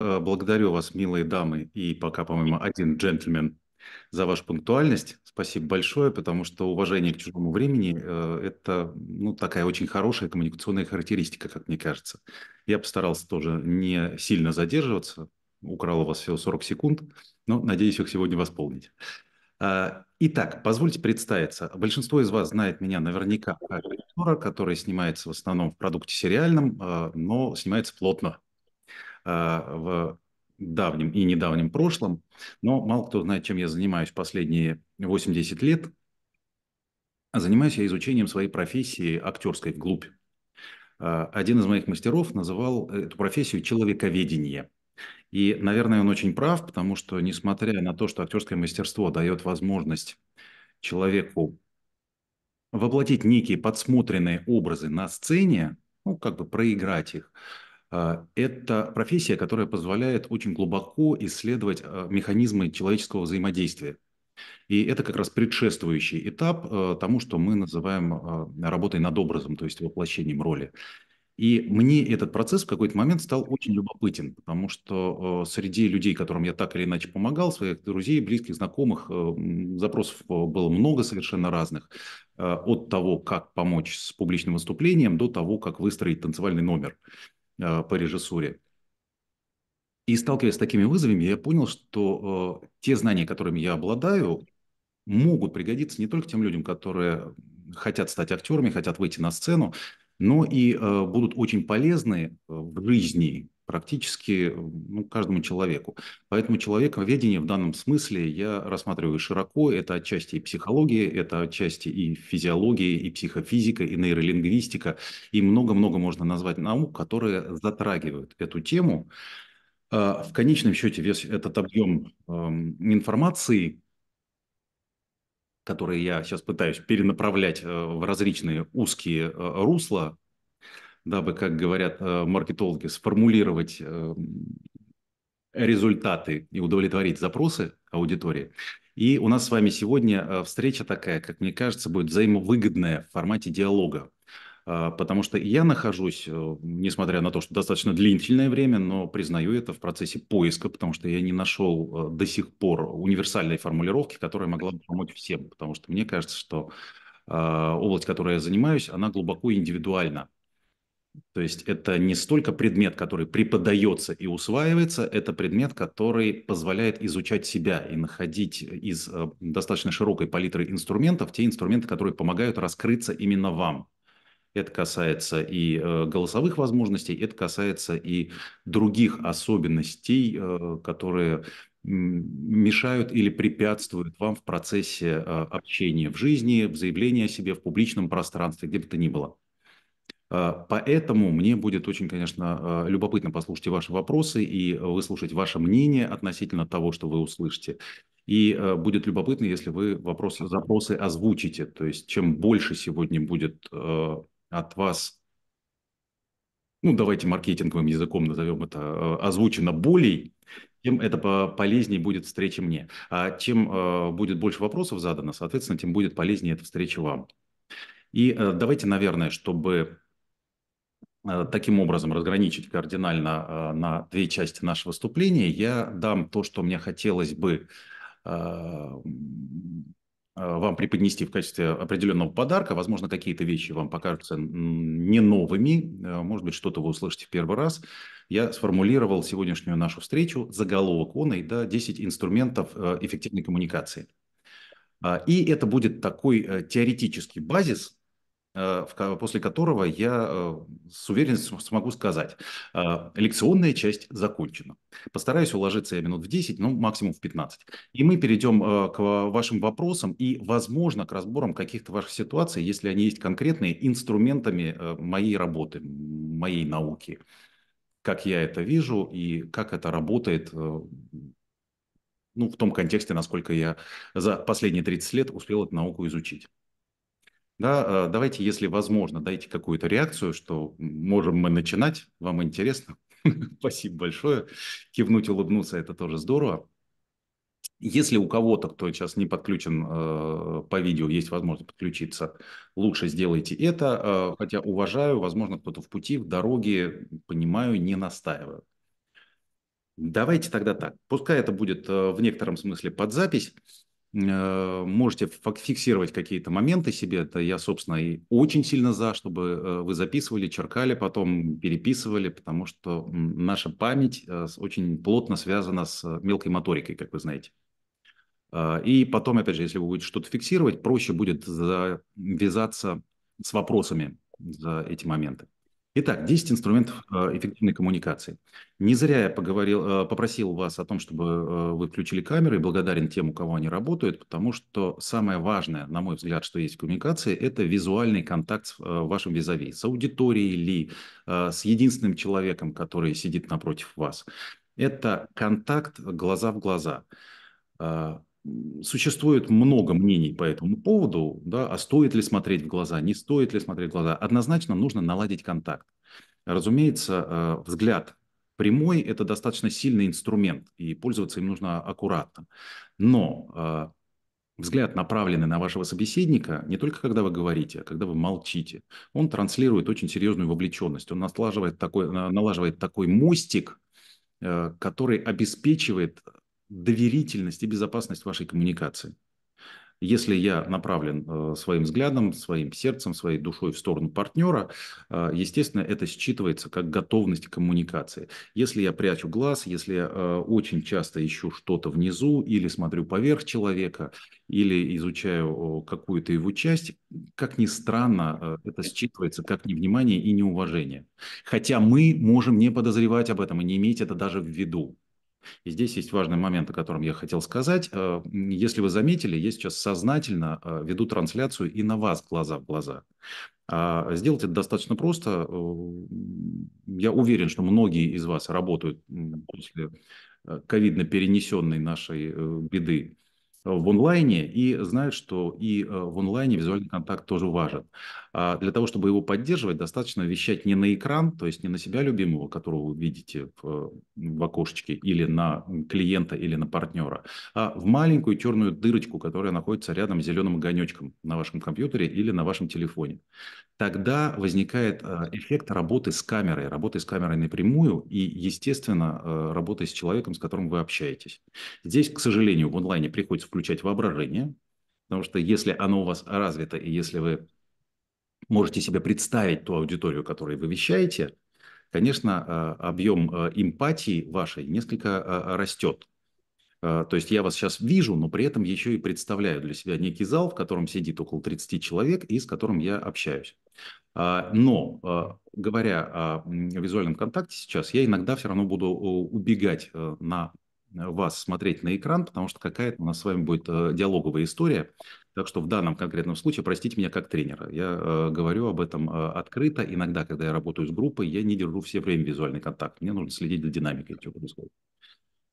Э, благодарю вас, милые дамы, и пока, по-моему, один джентльмен за вашу пунктуальность. Спасибо большое, потому что уважение к чужому времени э, – это ну, такая очень хорошая коммуникационная характеристика, как мне кажется. Я постарался тоже не сильно задерживаться, украл у вас всего 40 секунд, но надеюсь их сегодня восполнить. А, итак, позвольте представиться. Большинство из вас знает меня наверняка как актера, который снимается в основном в продукте сериальном, а, но снимается плотно а, в давнем и недавнем прошлом, но мало кто знает, чем я занимаюсь последние 80 лет. Занимаюсь я изучением своей профессии актерской вглубь. А, один из моих мастеров называл эту профессию человековедение. И, наверное, он очень прав, потому что, несмотря на то, что актерское мастерство дает возможность человеку воплотить некие подсмотренные образы на сцене, ну, как бы проиграть их, а, это профессия, которая позволяет очень глубоко исследовать а, механизмы человеческого взаимодействия. И это как раз предшествующий этап а, тому, что мы называем работой над образом, то есть воплощением роли. И мне этот процесс в какой-то момент стал очень любопытен, потому что среди людей, которым я так или иначе помогал, своих друзей, близких, знакомых, запросов было много совершенно разных. От того, как помочь с публичным выступлением, до того, как выстроить танцевальный номер. Э, по режиссуре. И сталкиваясь с такими вызовами, я понял, что э, те знания, которыми я обладаю, могут пригодиться не только тем людям, которые хотят стать актерами, хотят выйти на сцену, но и э, будут очень полезны э, в жизни практически ну, каждому человеку. Поэтому человековедение в данном смысле я рассматриваю широко. Это отчасти и психология, это отчасти и физиология, и психофизика, и нейролингвистика. И много-много можно назвать наук, которые затрагивают эту тему. А, в конечном счете весь этот объем эм, информации, который я сейчас пытаюсь перенаправлять э, в различные узкие э, русла, дабы, как говорят э, маркетологи, сформулировать э, результаты и удовлетворить запросы аудитории. И у нас с вами сегодня э, встреча такая, как мне кажется, будет взаимовыгодная в формате диалога. Потому что я нахожусь, несмотря на то, что достаточно длительное время, но признаю это в процессе поиска, потому что я не нашел до сих пор универсальной формулировки, которая могла бы помочь всем. Потому что мне кажется, что область, которой я занимаюсь, она глубоко индивидуальна. То есть это не столько предмет, который преподается и усваивается, это предмет, который позволяет изучать себя и находить из э, достаточно широкой палитры инструментов те инструменты, которые помогают раскрыться именно вам. Это касается и э, голосовых возможностей, это касается и других особенностей, э, которые мешают или препятствуют вам в процессе общения в жизни, в заявлении о себе, в публичном пространстве, где бы то ни было. А, поэтому мне будет очень, конечно, э, любопытно послушать ваши вопросы и выслушать ваше мнение относительно того, что вы услышите. И э, будет любопытно, если вы вопросы, запросы озвучите. То есть чем больше сегодня будет э, от вас, ну давайте маркетинговым языком назовем это, озвучено болей, тем это полезнее будет встреча мне. А чем будет больше вопросов задано, соответственно, тем будет полезнее эта встреча вам. И давайте, наверное, чтобы Э, таким образом разграничить кардинально э, на две части нашего выступления, Я дам то, что мне хотелось бы э, вам преподнести в качестве определенного подарка. Возможно, какие-то вещи вам покажутся не новыми, может быть, что-то вы услышите в первый раз. Я сформулировал сегодняшнюю нашу встречу, заголовок он и да, 10 инструментов эффективной коммуникации. И это будет такой теоретический базис, Э, после которого я э, с уверенностью смогу сказать, а, лекционная часть закончена. Постараюсь уложиться я минут в 10, ну максимум в 15. И мы перейдем э, к вашим вопросам и, возможно, к разборам каких-то ваших ситуаций, если они есть конкретные, инструментами моей работы, моей науки. Как я это вижу и как это работает ну, в том контексте, насколько я за последние 30 лет успел эту науку изучить. Да, а, давайте, если возможно, дайте какую-то реакцию, что можем мы начинать, вам интересно. Спасибо большое. Кивнуть, улыбнуться – это тоже здорово. Если у кого-то, кто сейчас не подключен а, по видео, есть возможность подключиться, лучше сделайте это. А, хотя уважаю, возможно, кто-то в пути, в дороге, понимаю, не настаиваю. Давайте тогда так. Пускай это будет в некотором смысле под запись. Э, можете фиксировать какие-то моменты себе. Это я, собственно, и очень сильно за, чтобы э, вы записывали, черкали, потом переписывали, потому что наша память э, очень плотно связана с мелкой моторикой, как вы знаете. И потом, опять же, если вы будете что-то фиксировать, проще будет завязаться с вопросами за эти моменты. Итак, 10 инструментов э, эффективной коммуникации. Не зря я поговорил, э, попросил вас о том, чтобы э, вы включили камеры, и благодарен тем, у кого они работают, потому что самое важное, на мой взгляд, что есть в коммуникации, это визуальный контакт с вашим визави, с аудиторией или с единственным человеком, который сидит напротив вас. Это контакт глаза в глаза существует много мнений по этому поводу, да, а стоит ли смотреть в глаза, не стоит ли смотреть в глаза. Однозначно нужно наладить контакт. Разумеется, э, взгляд прямой – это достаточно сильный инструмент, и пользоваться им нужно аккуратно. Но э, взгляд, направленный на вашего собеседника, не только когда вы говорите, а когда вы молчите, он транслирует очень серьезную вовлеченность. Он налаживает такой, э, налаживает такой мостик, который обеспечивает доверительность и безопасность вашей коммуникации. Если я направлен э, своим взглядом, своим сердцем, своей душой в сторону партнера, э, естественно, это считывается как готовность к коммуникации. Если я прячу глаз, если я э, очень часто ищу что-то внизу или смотрю поверх человека, или изучаю какую-то его часть, как ни странно, это считывается как невнимание и неуважение. Хотя мы можем не подозревать об этом и не иметь это даже в виду. И здесь есть важный момент, о котором я хотел сказать. Э, если вы заметили, я сейчас сознательно э, веду трансляцию и на вас глаза в глаза. А, сделать это достаточно просто. Э, я уверен, что многие из вас работают после ковидно перенесенной нашей беды в онлайне и знают, что и в онлайне визуальный контакт тоже важен. А, для того, чтобы его поддерживать, достаточно вещать не на экран, то есть не на себя любимого, которого вы видите в, в окошечке, или на клиента, или на партнера, а в маленькую черную дырочку, которая находится рядом с зеленым огонечком на вашем компьютере или на вашем телефоне. Тогда возникает а, эффект работы с камерой, работы с камерой напрямую и, естественно, а, работы с человеком, с которым вы общаетесь. Здесь, к сожалению, в онлайне приходится включать воображение, потому что если оно у вас развито, и если вы можете себе представить ту аудиторию, которую вы вещаете, конечно, а, объем а, эмпатии вашей несколько а, растет. То есть я вас сейчас вижу, но при этом еще и представляю для себя некий зал, в котором сидит около 30 человек и с которым я общаюсь. Но говоря о визуальном контакте сейчас, я иногда все равно буду убегать э, на вас смотреть на экран, потому что какая-то у нас с вами будет э, диалоговая история. Так что в данном конкретном случае, простите меня как тренера, я э, говорю об этом э, открыто. Иногда, когда я работаю с группой, я не держу все время визуальный контакт. Мне нужно следить за динамикой, что происходит.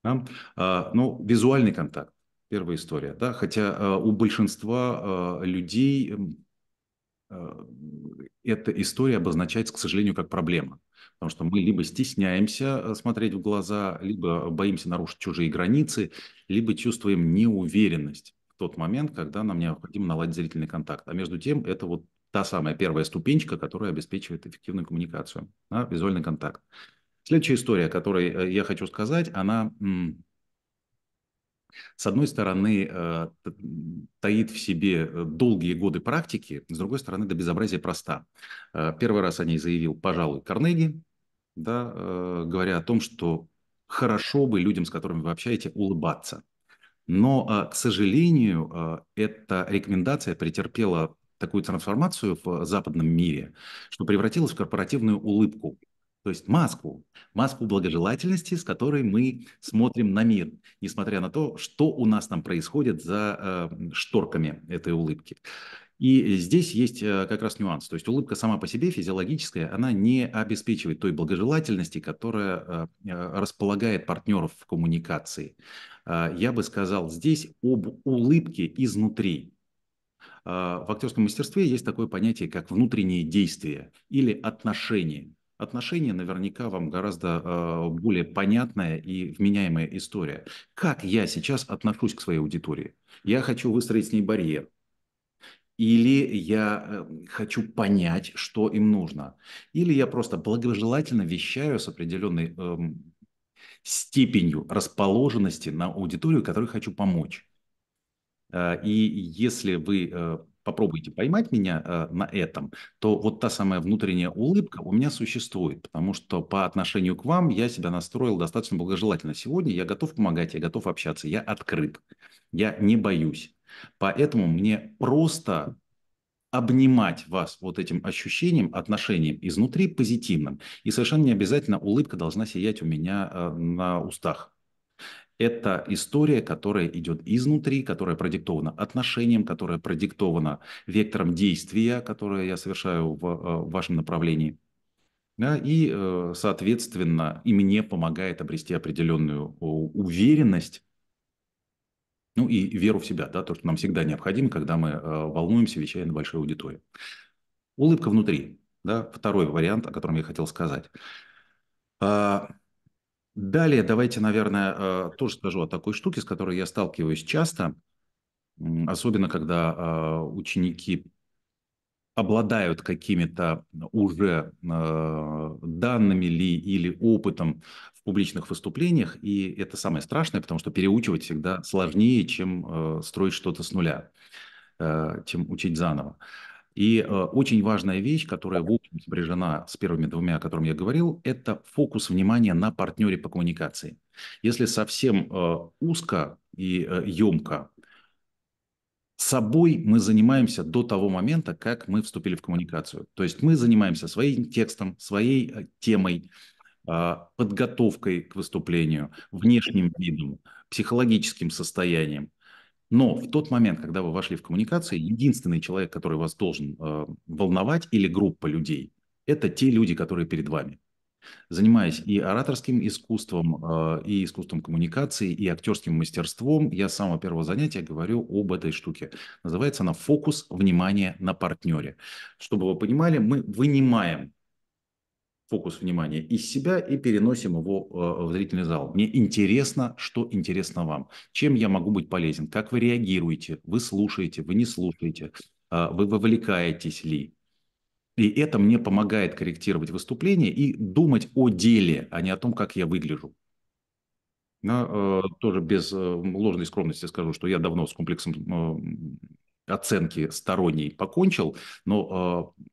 Да? А, ну, визуальный контакт. Первая история, да, хотя у большинства людей эта история обозначается, к сожалению, как проблема. Потому что мы либо стесняемся э, смотреть в глаза, либо боимся нарушить чужие границы, либо чувствуем неуверенность в тот момент, когда нам необходимо наладить зрительный контакт. А между тем, это вот та самая первая ступенчика, которая обеспечивает эффективную коммуникацию, да, визуальный контакт. Следующая история, о которой э, я хочу сказать, она с одной стороны, э, таит в себе э, долгие годы практики, с другой стороны, до безобразия проста. Э, первый раз о ней заявил, пожалуй, Карнеги, да, говоря о том, что хорошо бы людям, с которыми вы общаетесь, улыбаться. Но, а, к сожалению, а, эта рекомендация претерпела такую трансформацию в западном мире, что превратилась в корпоративную улыбку. То есть маску, маску благожелательности, с которой мы смотрим на мир, несмотря на то, что у нас там происходит за э, шторками этой улыбки. И здесь есть э, как раз нюанс. То есть улыбка сама по себе физиологическая, она не обеспечивает той благожелательности, которая э, э, располагает партнеров в коммуникации. Я бы сказал здесь об улыбке изнутри. В актерском мастерстве есть такое понятие, как внутренние действия или отношения отношения наверняка вам гораздо э, более понятная и вменяемая история. Как я сейчас отношусь к своей аудитории? Я хочу выстроить с ней барьер. Или я эм, хочу понять, что им нужно. Или я просто благожелательно вещаю с определенной э, степенью расположенности на аудиторию, которой хочу помочь. А, и если вы э, попробуйте поймать меня э, на этом, то вот та самая внутренняя улыбка у меня существует, потому что по отношению к вам я себя настроил достаточно благожелательно. Сегодня я готов помогать, я готов общаться, я открыт, я не боюсь. Поэтому мне просто обнимать вас вот этим ощущением, отношением изнутри позитивным. И совершенно не обязательно улыбка должна сиять у меня э, на устах это история, которая идет изнутри, которая продиктована отношением, которая продиктована вектором действия, которое я совершаю в, э, в вашем направлении. Да, и, э, соответственно, и мне помогает обрести определенную уверенность, ну и веру в себя, да, то, что нам всегда необходимо, когда мы э, волнуемся, вещая на большой аудитории. Улыбка внутри, да, второй вариант, о котором я хотел сказать. А, Далее давайте, наверное, э, тоже скажу о такой штуке, с которой я сталкиваюсь часто, особенно когда э, ученики обладают какими-то уже э, данными ли или опытом в публичных выступлениях, и это самое страшное, потому что переучивать всегда сложнее, чем строить что-то с нуля, чем учить заново. И э, очень важная вещь, которая в общем сопряжена с первыми двумя, о которых я говорил, это фокус внимания на партнере по коммуникации. Если совсем э, узко и э, емко, собой мы занимаемся до того момента, как мы вступили в коммуникацию. То есть мы занимаемся своим текстом, своей э, темой, э, подготовкой к выступлению, внешним видом, психологическим состоянием. Но в тот момент, когда вы вошли в коммуникации, единственный человек, который вас должен э, волновать, или группа людей, это те люди, которые перед вами. Занимаясь и ораторским искусством, э, и искусством коммуникации, и актерским мастерством, я с самого первого занятия говорю об этой штуке. Называется она «Фокус внимания на партнере». Чтобы вы понимали, мы вынимаем фокус внимания из себя и переносим его э, в зрительный зал. Мне интересно, что интересно вам, чем я могу быть полезен, как вы реагируете, вы слушаете, вы не слушаете, а вы вовлекаетесь ли. И это мне помогает корректировать выступление и думать о деле, а не о том, как я выгляжу. Но, э, тоже без э, ложной скромности скажу, что я давно с комплексом э, оценки сторонней покончил, но э,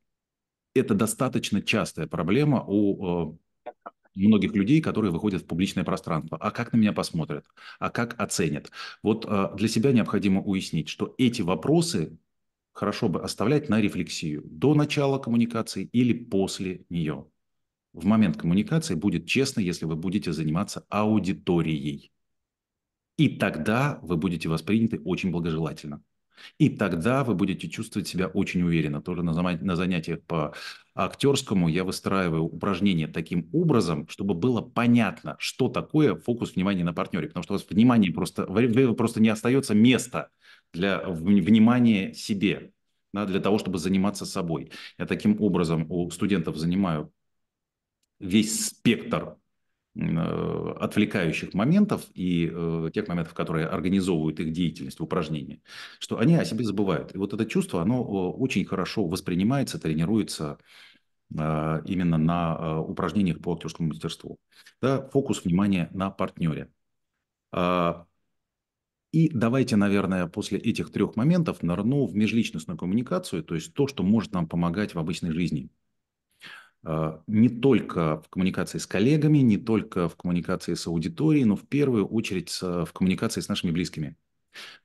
это достаточно частая проблема у э, многих людей, которые выходят в публичное пространство. А как на меня посмотрят? А как оценят? Вот э, для себя необходимо уяснить, что эти вопросы хорошо бы оставлять на рефлексию до начала коммуникации или после нее. В момент коммуникации будет честно, если вы будете заниматься аудиторией. И тогда вы будете восприняты очень благожелательно. И тогда вы будете чувствовать себя очень уверенно. Тоже на занятиях по актерскому я выстраиваю упражнение таким образом, чтобы было понятно, что такое фокус внимания на партнере. Потому что у вас внимание просто, просто не остается места для внимания себе, да, для того, чтобы заниматься собой. Я таким образом у студентов занимаю весь спектр Э, отвлекающих моментов и э, тех моментов, которые организовывают их деятельность, упражнения, что они о себе забывают. И вот это чувство, оно очень хорошо воспринимается, тренируется э, именно на э, упражнениях по актерскому мастерству. Да, фокус внимания на партнере. А, и давайте, наверное, после этих трех моментов нырну в межличностную коммуникацию, то есть то, что может нам помогать в обычной жизни – а, не только в коммуникации с коллегами, не только в коммуникации с аудиторией, но в первую очередь в коммуникации с нашими близкими.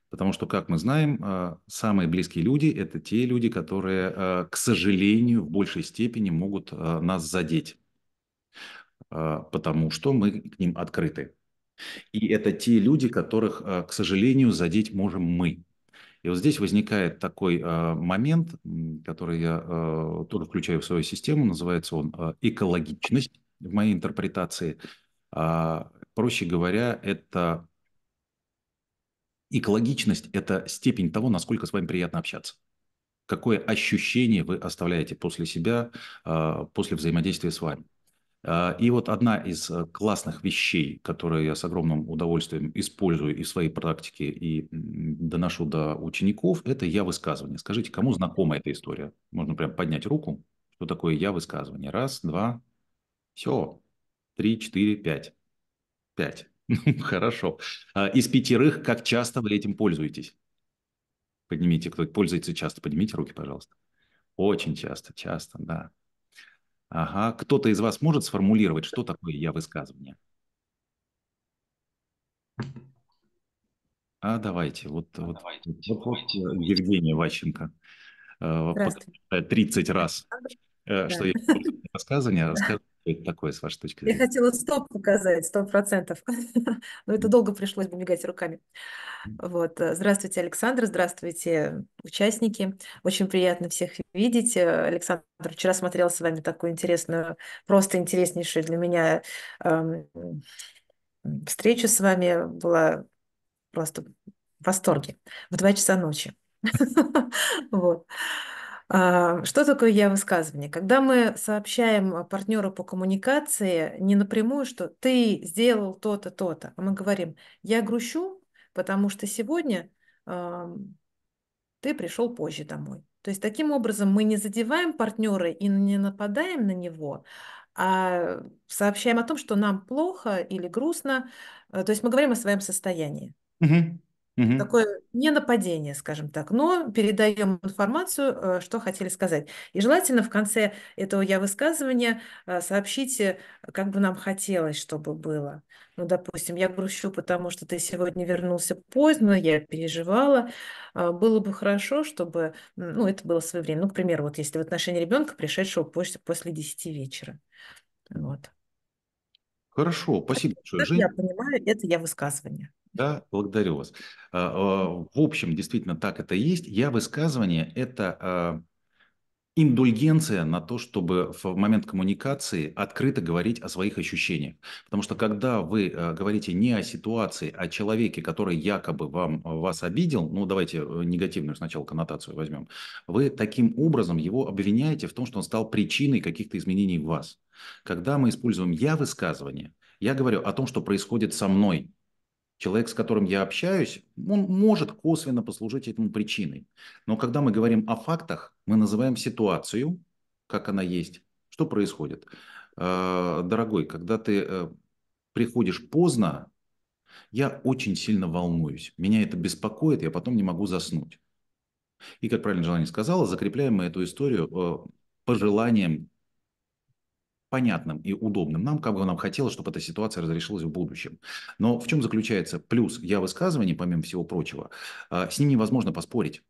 Потому что, как мы знаем, а, самые близкие люди – это те люди, которые, а, к сожалению, в большей степени могут нас задеть, потому что мы к ним открыты. И это те люди, которых, к сожалению, задеть можем мы. И вот здесь возникает такой а, момент, который я а, тоже включаю в свою систему, называется он а, экологичность в моей интерпретации. Проще говоря, это экологичность – это степень того, насколько с вами приятно общаться. Какое ощущение вы оставляете после себя, после взаимодействия с вами. А, и вот одна из э, классных вещей, которые я с огромным удовольствием использую и в своей практике, и доношу до учеников, это я-высказывание. Скажите, кому знакома эта история? Можно прям поднять руку. Что такое я-высказывание? Раз, два, все. Три, четыре, пять. Пять. Ну, хорошо. А из пятерых, как часто вы этим пользуетесь? Поднимите, кто пользуется часто, поднимите руки, пожалуйста. Очень часто, часто, да. Ага, кто-то из вас может сформулировать, что такое я высказывание? А давайте, вот, а вот, давайте. вот, вот э, Евгения Ващенко. 30 э, э, раз, что я высказывание, а расскажу это такое с вашей точки зрения? Я хотела стоп показать, сто процентов. Но это долго пришлось бы мигать руками. Вот. Э, здравствуйте, Александр, здравствуйте, участники. Очень приятно всех видеть. Э, Александр, вчера смотрел с вами такую интересную, просто интереснейшую для меня эм, встречу с вами. Была просто в восторге. В два часа ночи. Вот. А, что такое я-высказывание? Когда мы сообщаем а, партнеру по коммуникации не напрямую, что ты сделал то-то, то-то, а мы говорим, я грущу, потому что сегодня ты пришел позже домой. То есть таким образом мы не задеваем партнера и не нападаем на него, а сообщаем о том, что нам плохо или грустно. А, то есть мы говорим о своем состоянии. Угу. Угу. Такое не нападение, скажем так, но передаем информацию, э, что хотели сказать. И желательно в конце этого я высказывания э, сообщите, э, как бы нам хотелось, чтобы было. Ну, допустим, я грущу, потому что ты сегодня вернулся поздно, я переживала. А, было бы хорошо, чтобы ну, это было своевременно. Ну, к примеру, вот если в отношении ребенка, пришедшего после, после 10 вечера. Вот. Хорошо, спасибо большое. Жень. я понимаю, это я высказывание. Да, благодарю вас. А, а, в общем, действительно так это есть. Я высказывание – это а, индульгенция на то, чтобы в момент коммуникации открыто говорить о своих ощущениях. Потому что когда вы говорите не о ситуации, а о человеке, который якобы вам, вас обидел, ну давайте э, негативную сначала коннотацию возьмем, вы таким образом его обвиняете в том, что он стал причиной каких-то изменений в вас. Когда мы используем «я» высказывание, я говорю о том, что происходит со мной, человек, с которым я общаюсь, он может косвенно послужить этому причиной. Но когда мы говорим о фактах, мы называем ситуацию, как она есть, что происходит. А, дорогой, когда ты э, приходишь поздно, я очень сильно волнуюсь. Меня это беспокоит, я потом не могу заснуть. И, как правильно Желание сказала, закрепляем мы эту историю э, пожеланием понятным и удобным нам, как бы нам хотелось, чтобы эта ситуация разрешилась в будущем. Но в чем заключается плюс я высказывания, помимо всего прочего, а, с ним невозможно поспорить.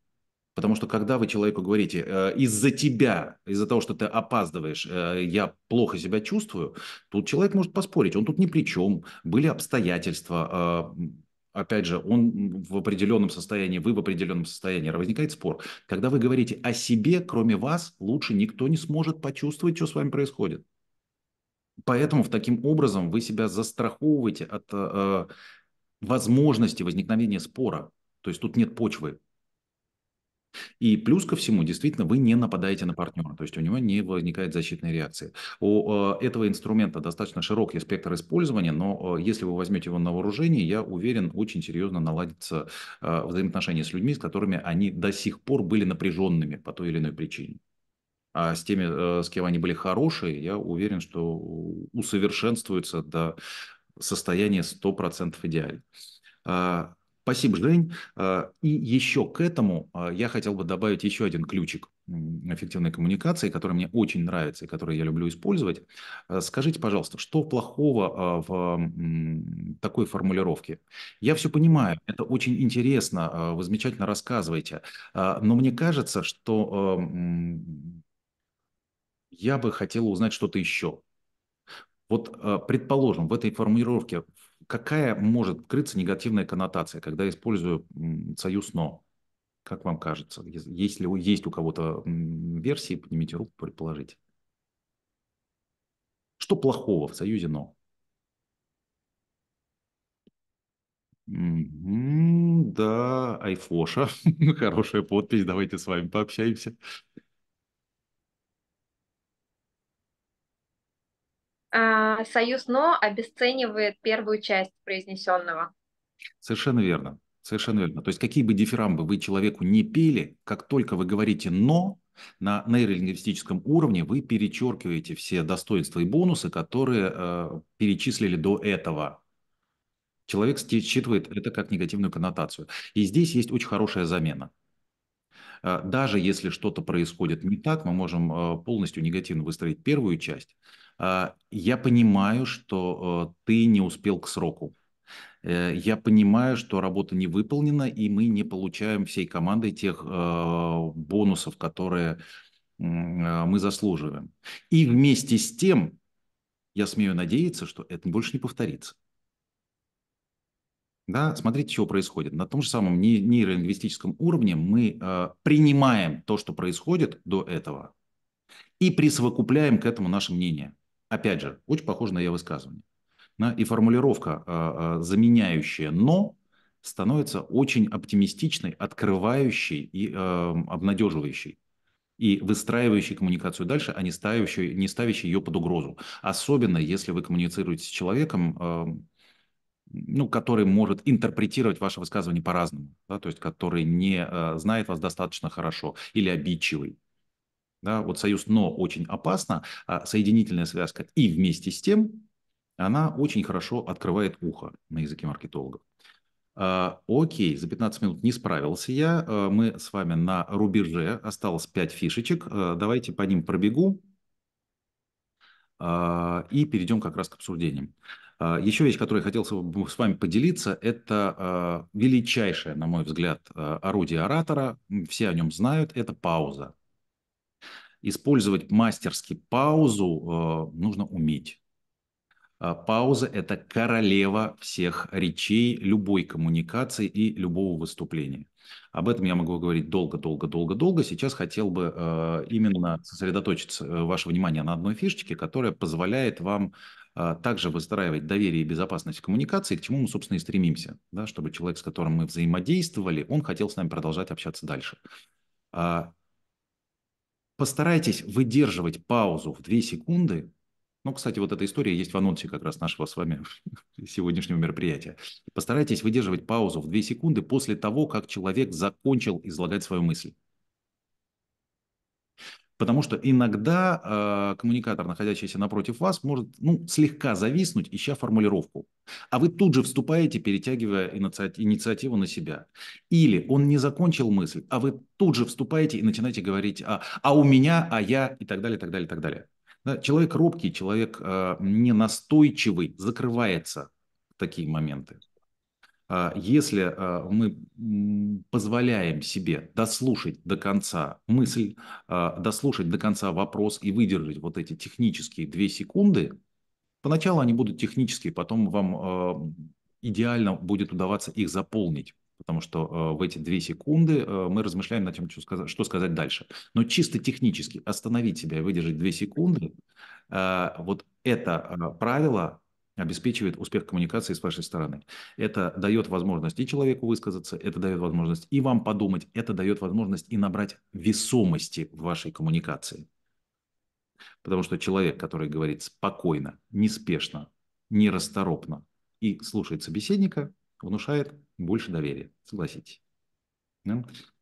Потому что когда вы человеку говорите, э, из-за тебя, из-за того, что ты опаздываешь, э, я плохо себя чувствую, тут человек может поспорить, он тут ни при чем, были обстоятельства, а, опять же, он в определенном состоянии, вы в определенном состоянии, возникает спор. Когда вы говорите о себе, кроме вас, лучше никто не сможет почувствовать, что с вами происходит поэтому в таким образом вы себя застраховываете от э, э, возможности возникновения спора. То есть тут нет почвы. И плюс ко всему, действительно, вы не нападаете на партнера, то есть у него не возникает защитной реакции. У э, этого инструмента достаточно широкий спектр использования, но э, если вы возьмете его на вооружение, я уверен, очень серьезно наладится взаимоотношения с людьми, с которыми они до сих пор были напряженными по той или иной причине а с теми, э, с кем они были хорошие, я уверен, что усовершенствуются до состояния 100% идеально. А, спасибо, Жень. А, и еще к этому а, я хотел бы добавить еще один ключик эффективной коммуникации, который мне очень нравится и который я люблю использовать. Скажите, пожалуйста, что плохого в такой формулировке? Я все понимаю, это очень интересно, вы замечательно рассказываете, но мне кажется, что я бы хотел узнать что-то еще. Вот, э, предположим, в этой формулировке какая может крыться негативная коннотация, когда я использую союз «но»? Как вам кажется? Если есть у кого-то версии, поднимите руку, предположите. Что плохого в союзе «но»? Угу, да, Айфоша, хорошая подпись, давайте с вами пообщаемся. А, Союз «но» обесценивает первую часть произнесенного. Совершенно верно. Совершенно верно. То есть какие бы дифирамбы вы человеку не пели, как только вы говорите «но», на нейролингвистическом уровне вы перечеркиваете все достоинства и бонусы, которые э, перечислили до этого. Человек считывает это как негативную коннотацию. И здесь есть очень хорошая замена. Э, даже если что-то происходит не так, мы можем э, полностью негативно выстроить первую часть, а, я понимаю, что э, ты не успел к сроку. Э, я понимаю, что работа не выполнена, и мы не получаем всей командой тех э, бонусов, которые мы заслуживаем. И вместе с тем, я смею надеяться, что это больше не повторится. Да, смотрите, что происходит. На том же самом нейролингвистическом уровне мы э, принимаем то, что происходит до этого, и присовокупляем к этому наше мнение опять же, очень похоже на я высказывание. И формулировка, а, а, заменяющая «но», становится очень оптимистичной, открывающей и а, обнадеживающей и выстраивающей коммуникацию дальше, а не ставящей, не ставящей ее под угрозу. Особенно если вы коммуницируете с человеком, ну, который может интерпретировать ваше высказывание по-разному, да, то есть который не знает вас достаточно хорошо или обидчивый. Да, вот союз «но» очень опасно, а соединительная связка «и вместе с тем» она очень хорошо открывает ухо на языке маркетологов. А, окей, за 15 минут не справился я. А, мы с вами на рубеже. Осталось 5 фишечек. А, давайте по ним пробегу и перейдем как раз к обсуждениям. Еще вещь, которую я хотел с вами поделиться, это величайшее, на мой взгляд, орудие оратора. Все о нем знают. Это пауза использовать мастерски паузу э, нужно уметь. Э, пауза – это королева всех речей, любой коммуникации и любого выступления. Об этом я могу говорить долго-долго-долго-долго. Сейчас хотел бы э, именно сосредоточиться ваше внимание на одной фишечке, которая позволяет вам также выстраивать доверие и безопасность коммуникации, к чему мы, собственно, и стремимся, да, чтобы человек, с которым мы взаимодействовали, он хотел с нами продолжать общаться дальше. А, Постарайтесь выдерживать паузу в 2 секунды. Ну, кстати, вот эта история есть в анонсе как раз нашего с вами сегодняшнего мероприятия. Постарайтесь выдерживать паузу в 2 секунды после того, как человек закончил излагать свою мысль. Потому что иногда э, коммуникатор, находящийся напротив вас, может ну, слегка зависнуть, ища формулировку. А вы тут же вступаете, перетягивая инициативу, инициативу на себя. Или он не закончил мысль, а вы тут же вступаете и начинаете говорить «а, а у меня», «а я» и так далее, и так далее, и так далее. Да, человек робкий, человек э, ненастойчивый, закрывается в такие моменты. А, если а, мы позволяем себе дослушать до конца мысль, а, дослушать до конца вопрос и выдержать вот эти технические две секунды, поначалу они будут технические, потом вам идеально будет удаваться их заполнить потому что в эти две секунды мы размышляем над тем, что сказать, что сказать дальше. Но чисто технически остановить себя и выдержать две секунды, вот это правило обеспечивает успех коммуникации с вашей стороны. Это дает возможность и человеку высказаться, это дает возможность и вам подумать, это дает возможность и набрать весомости в вашей коммуникации. Потому что человек, который говорит спокойно, неспешно, нерасторопно и слушает собеседника, внушает больше доверия, согласитесь.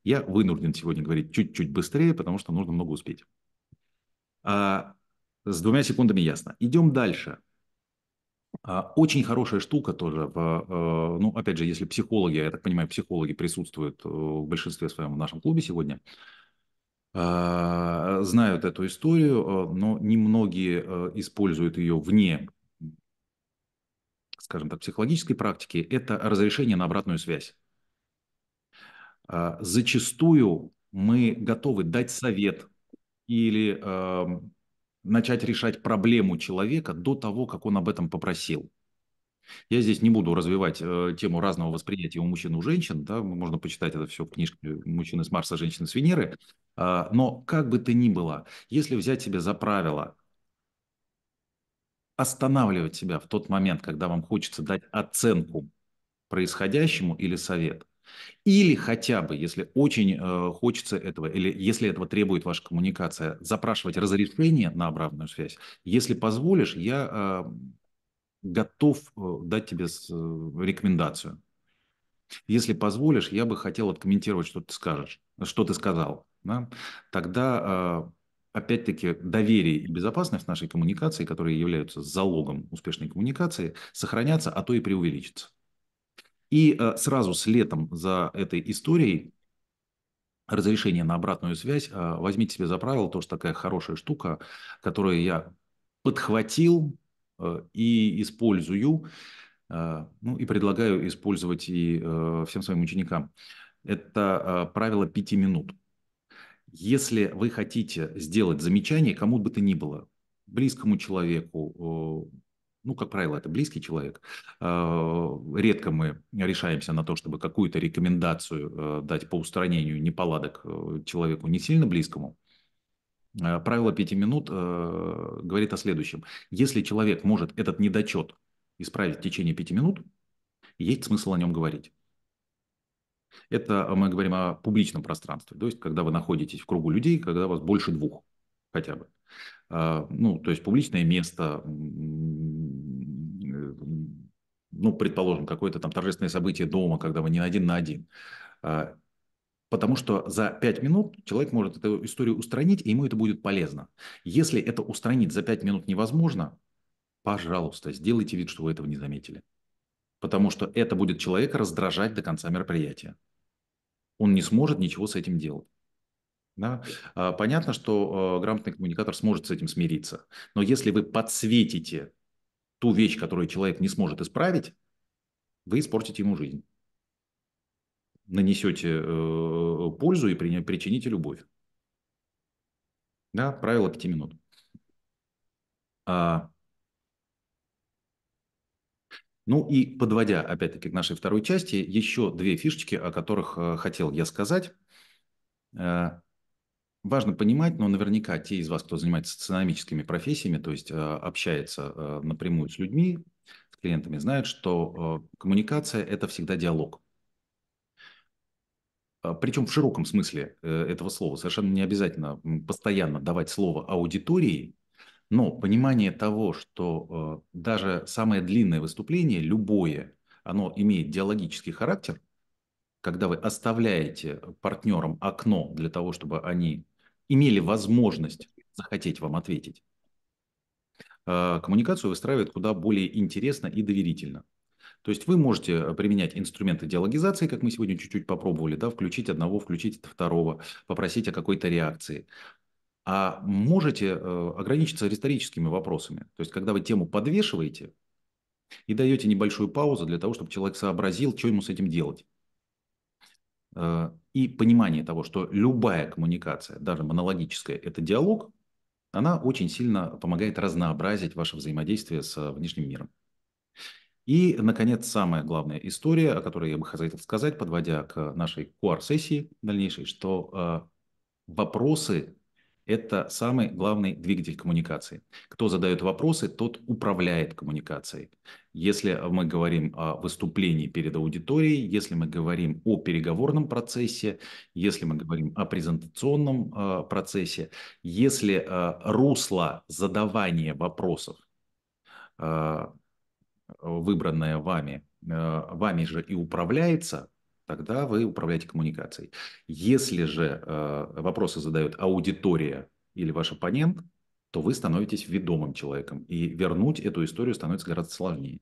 Я вынужден сегодня говорить чуть-чуть быстрее, потому что нужно много успеть. А с двумя секундами ясно. Идем дальше. А, очень хорошая штука тоже, э, ну, опять же, если психологи, я так понимаю, психологи присутствуют э, в большинстве своем в нашем клубе сегодня, а, знают эту историю, э, но немногие используют ее вне, скажем так, психологической практики, это разрешение на обратную связь. А, зачастую мы готовы дать совет или эм, начать решать проблему человека до того, как он об этом попросил. Я здесь не буду развивать э, тему разного восприятия у мужчин и у женщин, да, можно почитать это все в книжке «Мужчины с Марса, женщины с Венеры», э, но как бы то ни было, если взять себе за правило останавливать себя в тот момент, когда вам хочется дать оценку происходящему или совет, или хотя бы, если очень э, хочется этого, или если этого требует ваша коммуникация, запрашивать разрешение на обратную связь. Если позволишь, я э, готов э, дать тебе с, э, рекомендацию. Если позволишь, я бы хотел откомментировать, что ты скажешь, что ты сказал. Да? Тогда э, опять-таки доверие и безопасность нашей коммуникации, которые являются залогом успешной коммуникации, сохранятся, а то и преувеличатся. И э, сразу с летом за этой историей разрешение на обратную связь, э, возьмите себе за правило, тоже такая хорошая штука, которую я подхватил э, и использую, ну и предлагаю использовать и всем своим ученикам. Это правило пяти минут. Если вы хотите сделать замечание кому бы то ни было, близкому человеку, ну, как правило, это близкий человек. Э, редко мы решаемся на то, чтобы какую-то рекомендацию э, дать по устранению неполадок э, человеку не сильно близкому. Правило пяти минут говорит о следующем. Если человек может этот недочет исправить в течение пяти минут, есть смысл о нем говорить. Это мы говорим о публичном пространстве, то есть когда вы находитесь в кругу людей, когда вас больше двух хотя бы. Ну, то есть публичное место, ну, предположим, какое-то там торжественное событие дома, когда вы не один на один. А, потому что за 5 минут человек может эту историю устранить, и ему это будет полезно. Если это устранить за 5 минут невозможно, пожалуйста, сделайте вид, что вы этого не заметили. Потому что это будет человека раздражать до конца мероприятия. Он не сможет ничего с этим делать. Да? А, понятно, что а, грамотный коммуникатор сможет с этим смириться. Но если вы подсветите ту вещь, которую человек не сможет исправить, вы испортите ему жизнь. Нанесете э, пользу и причините любовь. Да, правило 5 минут. А, ну и подводя, опять-таки, к нашей второй части, еще две фишечки, о которых э, хотел я сказать. Э, важно понимать, но наверняка те из вас, кто занимается социономическими профессиями, то есть а, общается а, напрямую с людьми, с клиентами, знают, что а, коммуникация – это всегда диалог. Причем в широком смысле э, этого слова. Совершенно не обязательно постоянно давать слово аудитории, но понимание того, что даже самое длинное выступление, любое, оно имеет диалогический характер – когда вы оставляете партнерам окно для того, чтобы они имели возможность захотеть вам ответить, а, коммуникацию выстраивает куда более интересно и доверительно. То есть вы можете применять инструменты диалогизации, как мы сегодня чуть-чуть попробовали, да, включить одного, включить второго, попросить о какой-то реакции. А можете э, ограничиться риторическими вопросами. То есть когда вы тему подвешиваете и даете небольшую паузу для того, чтобы человек сообразил, что ему с этим делать. Э, и понимание того, что любая коммуникация, даже монологическая, это диалог, она очень сильно помогает разнообразить ваше взаимодействие с внешним миром. И, наконец, самая главная история, о которой я бы хотел сказать, подводя к нашей QR-сессии дальнейшей, что э, вопросы это самый главный двигатель коммуникации. Кто задает вопросы, тот управляет коммуникацией. Если мы говорим о выступлении перед аудиторией, если мы говорим о переговорном процессе, если мы говорим о презентационном а, процессе, если а, русло задавания вопросов, а, выбранное вами, вами же и управляется, тогда вы управляете коммуникацией. Если же э, вопросы задает аудитория или ваш оппонент, то вы становитесь ведомым человеком, и вернуть эту историю становится гораздо сложнее.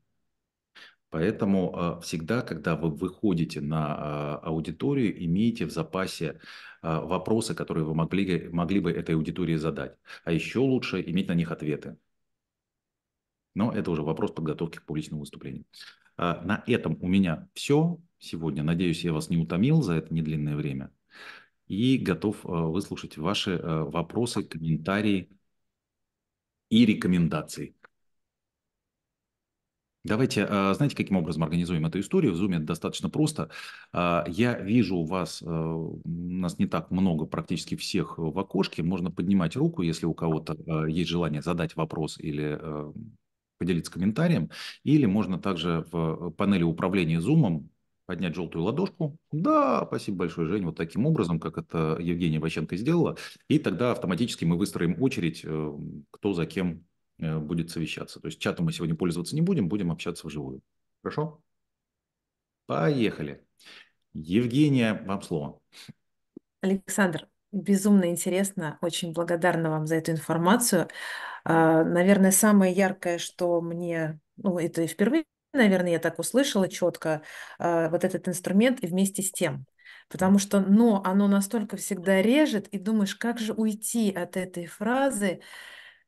Поэтому э, всегда, когда вы выходите на э, аудиторию, имейте в запасе э, вопросы, которые вы могли, могли бы этой аудитории задать. А еще лучше иметь на них ответы. Но это уже вопрос подготовки к публичному выступлению. Э, на этом у меня все сегодня. Надеюсь, я вас не утомил за это недлинное время. И готов э, выслушать ваши э, вопросы, комментарии и рекомендации. Давайте, э, знаете, каким образом организуем эту историю? В Zoom это достаточно просто. А, я вижу у вас, у нас не так много, практически всех в окошке. Можно поднимать руку, если у кого-то есть желание задать вопрос или поделиться комментарием. Или можно также в панели управления Zoom поднять желтую ладошку. Да, спасибо большое, Жень, вот таким образом, как это Евгения Ващенко сделала. И тогда автоматически мы выстроим очередь, эм, кто за кем э, будет совещаться. То есть чатом мы сегодня пользоваться не будем, будем общаться вживую. Хорошо? Поехали. Евгения, вам слово. Александр, безумно интересно, очень благодарна вам за эту информацию. А, наверное, самое яркое, что мне, ну, это и впервые наверное, я так услышала четко, э, вот этот инструмент и вместе с тем. Потому что «но» ну, оно настолько всегда режет, и думаешь, как же уйти от этой фразы,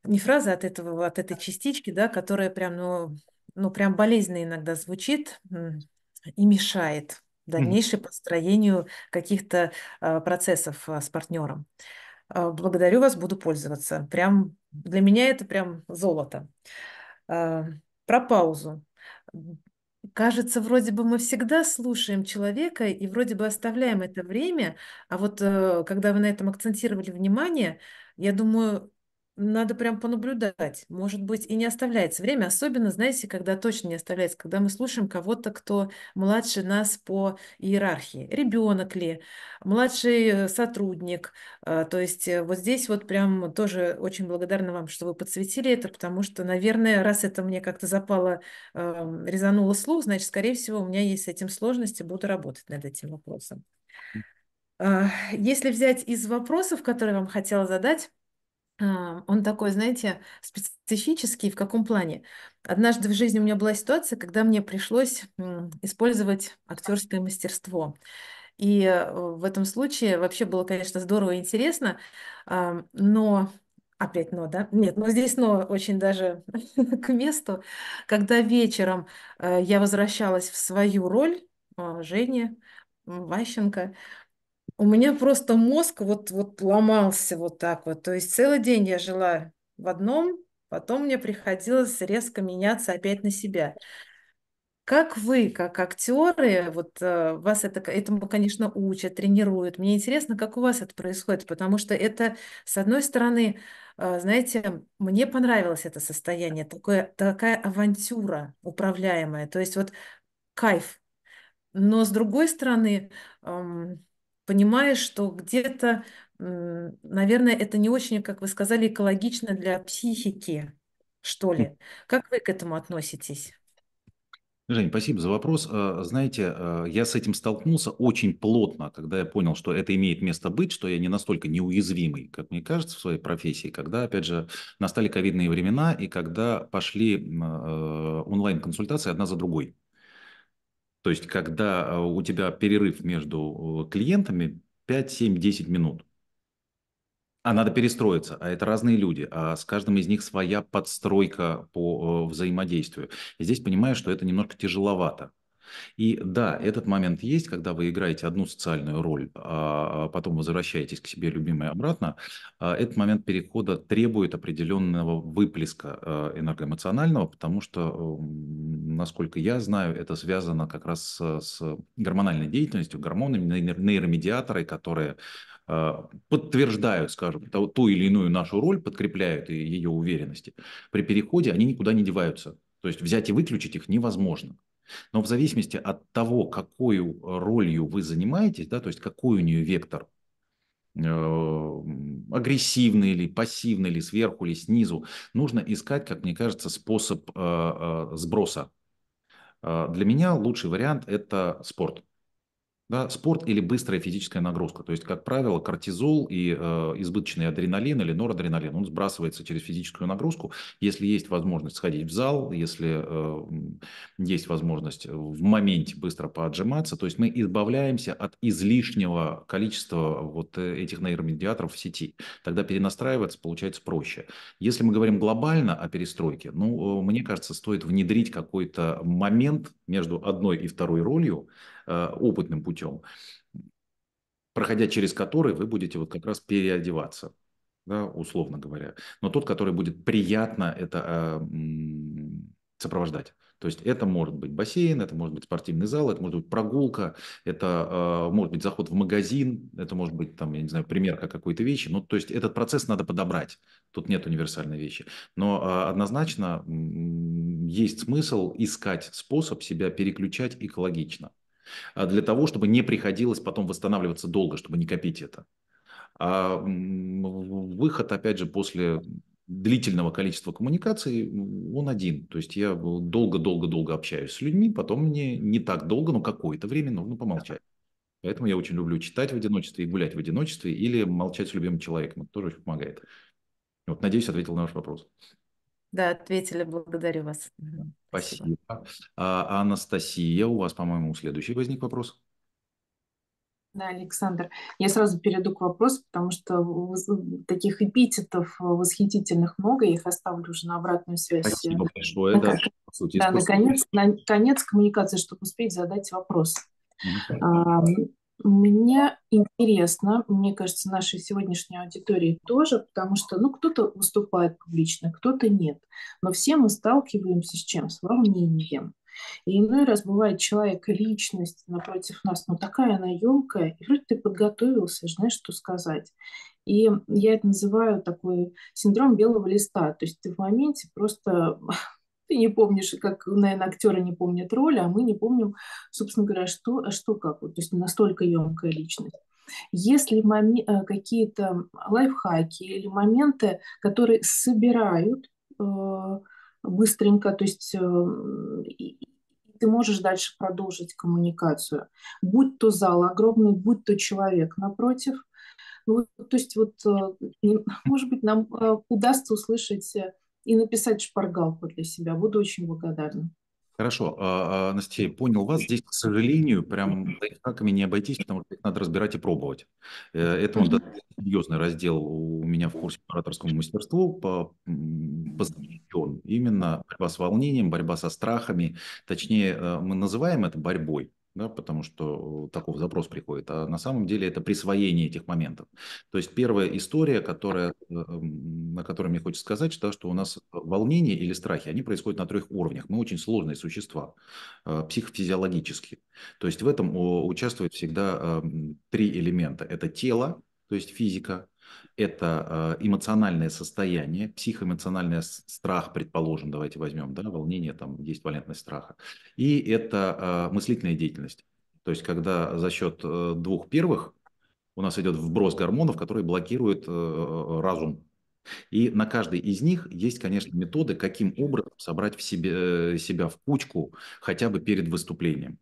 не фразы, а от, этого, от этой частички, да, которая прям, ну, ну, прям болезненно иногда звучит и мешает дальнейшему построению каких-то э, процессов э, с партнером. Благодарю вас, буду пользоваться. Прям для меня это прям золото. Про паузу. Кажется, вроде бы мы всегда слушаем человека и вроде бы оставляем это время, а вот э, когда вы на этом акцентировали внимание, я думаю, надо прям понаблюдать. Может быть, и не оставляется время, особенно, знаете, когда точно не оставляется, когда мы слушаем кого-то, кто младше нас по иерархии. Ребенок ли, младший э, сотрудник. А, то есть э, вот здесь вот прям тоже очень благодарна вам, что вы подсветили это, потому что, наверное, раз это мне как-то запало, эм, резануло слух, значит, скорее всего, у меня есть с этим сложности, буду работать над этим вопросом. А, если взять из вопросов, которые я вам хотела задать, а, он такой, знаете, специфический в каком плане. Однажды в жизни у меня была ситуация, когда мне пришлось использовать актерское мастерство. И э, в этом случае вообще было, конечно, здорово и интересно, но Опять но, да? Нет, но ну, здесь но очень даже к месту. Когда вечером э, я возвращалась в свою роль, э, Женя Ващенко, у меня просто мозг вот, вот ломался вот так вот. То есть целый день я жила в одном, потом мне приходилось резко меняться опять на себя. Как вы, как актеры, вот э, вас это, этому, конечно, учат, тренируют. Мне интересно, как у вас это происходит, потому что это, с одной стороны, э, знаете, мне понравилось это состояние, такое, такая авантюра управляемая, то есть вот кайф. Но с другой стороны, эм, понимаешь, что где-то, наверное, это не очень, как вы сказали, экологично для психики, что ли. Как вы к этому относитесь? Жень, спасибо за вопрос. А, знаете, а, я с этим столкнулся очень плотно, когда я понял, что это имеет место быть, что я не настолько неуязвимый, как мне кажется, в своей профессии, когда, опять же, настали ковидные времена и когда пошли а, онлайн-консультации одна за другой. То есть, когда э, у тебя перерыв между э, клиентами 5, 7, 10 минут. А надо перестроиться, а это разные люди, а с каждым из них своя подстройка по э, взаимодействию. И здесь понимаю, что это немножко тяжеловато. И да, этот момент есть, когда вы играете одну социальную роль, а, а потом возвращаетесь к себе любимой обратно. А этот момент перехода требует определенного выплеска а, энергоэмоционального, потому что, насколько я знаю, это связано как раз э, с гормональной деятельностью, гормонами, нейромедиаторы, которые подтверждают, скажем, ту или иную нашу роль, подкрепляют ее уверенности. При переходе они никуда не деваются. То есть взять и выключить их невозможно. Но в зависимости от того, какую э, ролью вы занимаетесь, да, то есть какой у нее вектор, э, агрессивный или пассивный или сверху или снизу, нужно искать, как мне кажется, способ э, сброса. Для меня лучший вариант – это спорт. Да, спорт или быстрая физическая нагрузка. То есть, как правило, кортизол и э, избыточный адреналин или норадреналин, он сбрасывается через физическую нагрузку. Если есть возможность сходить в зал, если э, есть возможность э, в моменте быстро поотжиматься, то есть мы избавляемся от излишнего количества вот э, этих нейромедиаторов в сети. Тогда перенастраиваться получается проще. Если мы говорим глобально о перестройке, ну, мне кажется, стоит внедрить какой-то момент между одной и второй ролью, Э, опытным путем, проходя через который вы будете вот как раз переодеваться, да, условно говоря. Но тот, который будет приятно это а, сопровождать. То есть это может быть бассейн, это может быть спортивный зал, это может быть прогулка, это э, может быть заход в магазин, это может быть там, я не знаю, примерка какой-то вещи. Ну, то есть этот процесс надо подобрать. Тут нет универсальной вещи. Но э, однозначно э, есть смысл искать способ себя переключать экологично. А, для того, чтобы не приходилось потом восстанавливаться долго, чтобы не копить это. А выход, опять же, после длительного количества коммуникаций, он один. То есть я долго-долго-долго общаюсь с людьми, потом мне не так долго, но какое-то время нужно ну, помолчать. Поэтому я очень люблю читать в одиночестве и гулять в одиночестве, или молчать с любимым человеком. Это тоже очень помогает. Вот, надеюсь, ответил на ваш вопрос. Да, ответили, благодарю вас. Спасибо. А, Анастасия, у вас, по-моему, следующий возник вопрос. Да, Александр, я сразу перейду к вопросу, потому что таких эпитетов восхитительных много, я их оставлю уже на обратную связь. Э, спасибо большое, на, да. да, наконец, наконец коммуникации, чтобы успеть задать вопрос. Угу. Мне интересно, мне кажется, нашей сегодняшней аудитории тоже, потому что, ну, кто-то выступает публично, кто-то нет. Но все мы сталкиваемся с чем? С волнением. И иной раз бывает человек, личность напротив нас, но ну, такая она емкая, и вроде ты подготовился, знаешь, что сказать. И я это называю такой синдром белого листа. То есть ты в моменте просто ты не помнишь, как, наверное, актеры не помнят роли, а мы не помним, собственно говоря, что, а что как. Вот, то есть настолько емкая личность. Есть ли мом- э, какие-то лайфхаки или моменты, которые собирают э, быстренько, то есть э, ты можешь дальше продолжить коммуникацию. Будь то зал огромный, будь то человек напротив. Ну, то есть вот, э, может быть, нам э, удастся услышать и написать шпаргалку для себя. Буду очень благодарна. Хорошо, а, а Настя, понял вас. Здесь, к сожалению, прям лайфхаками не обойтись, потому что их надо разбирать и пробовать. Э, это он серьезный раздел у меня в курсе по ораторскому мастерству, по, посвящен именно борьба с волнением, борьба со страхами. Точнее, э, мы называем это борьбой, да, потому что э, такой запрос приходит. А на самом деле это присвоение этих моментов. То есть первая история, которая, на э, которой мне хочется сказать, что, что у нас волнения или страхи, они происходят на трех уровнях. Мы очень сложные существа, э, психофизиологические. То есть в этом участвуют всегда три элемента. Это тело, то есть физика, это э, эмоциональное состояние, психоэмоциональный страх, предположим, давайте возьмем, да, волнение, там есть валентность страха. И это э, мыслительная деятельность. То есть, когда за счет э, двух первых у нас идет вброс гормонов, которые блокируют разум. И на каждой из них есть, конечно, методы, каким образом собрать в себе, себя в кучку хотя бы перед выступлением.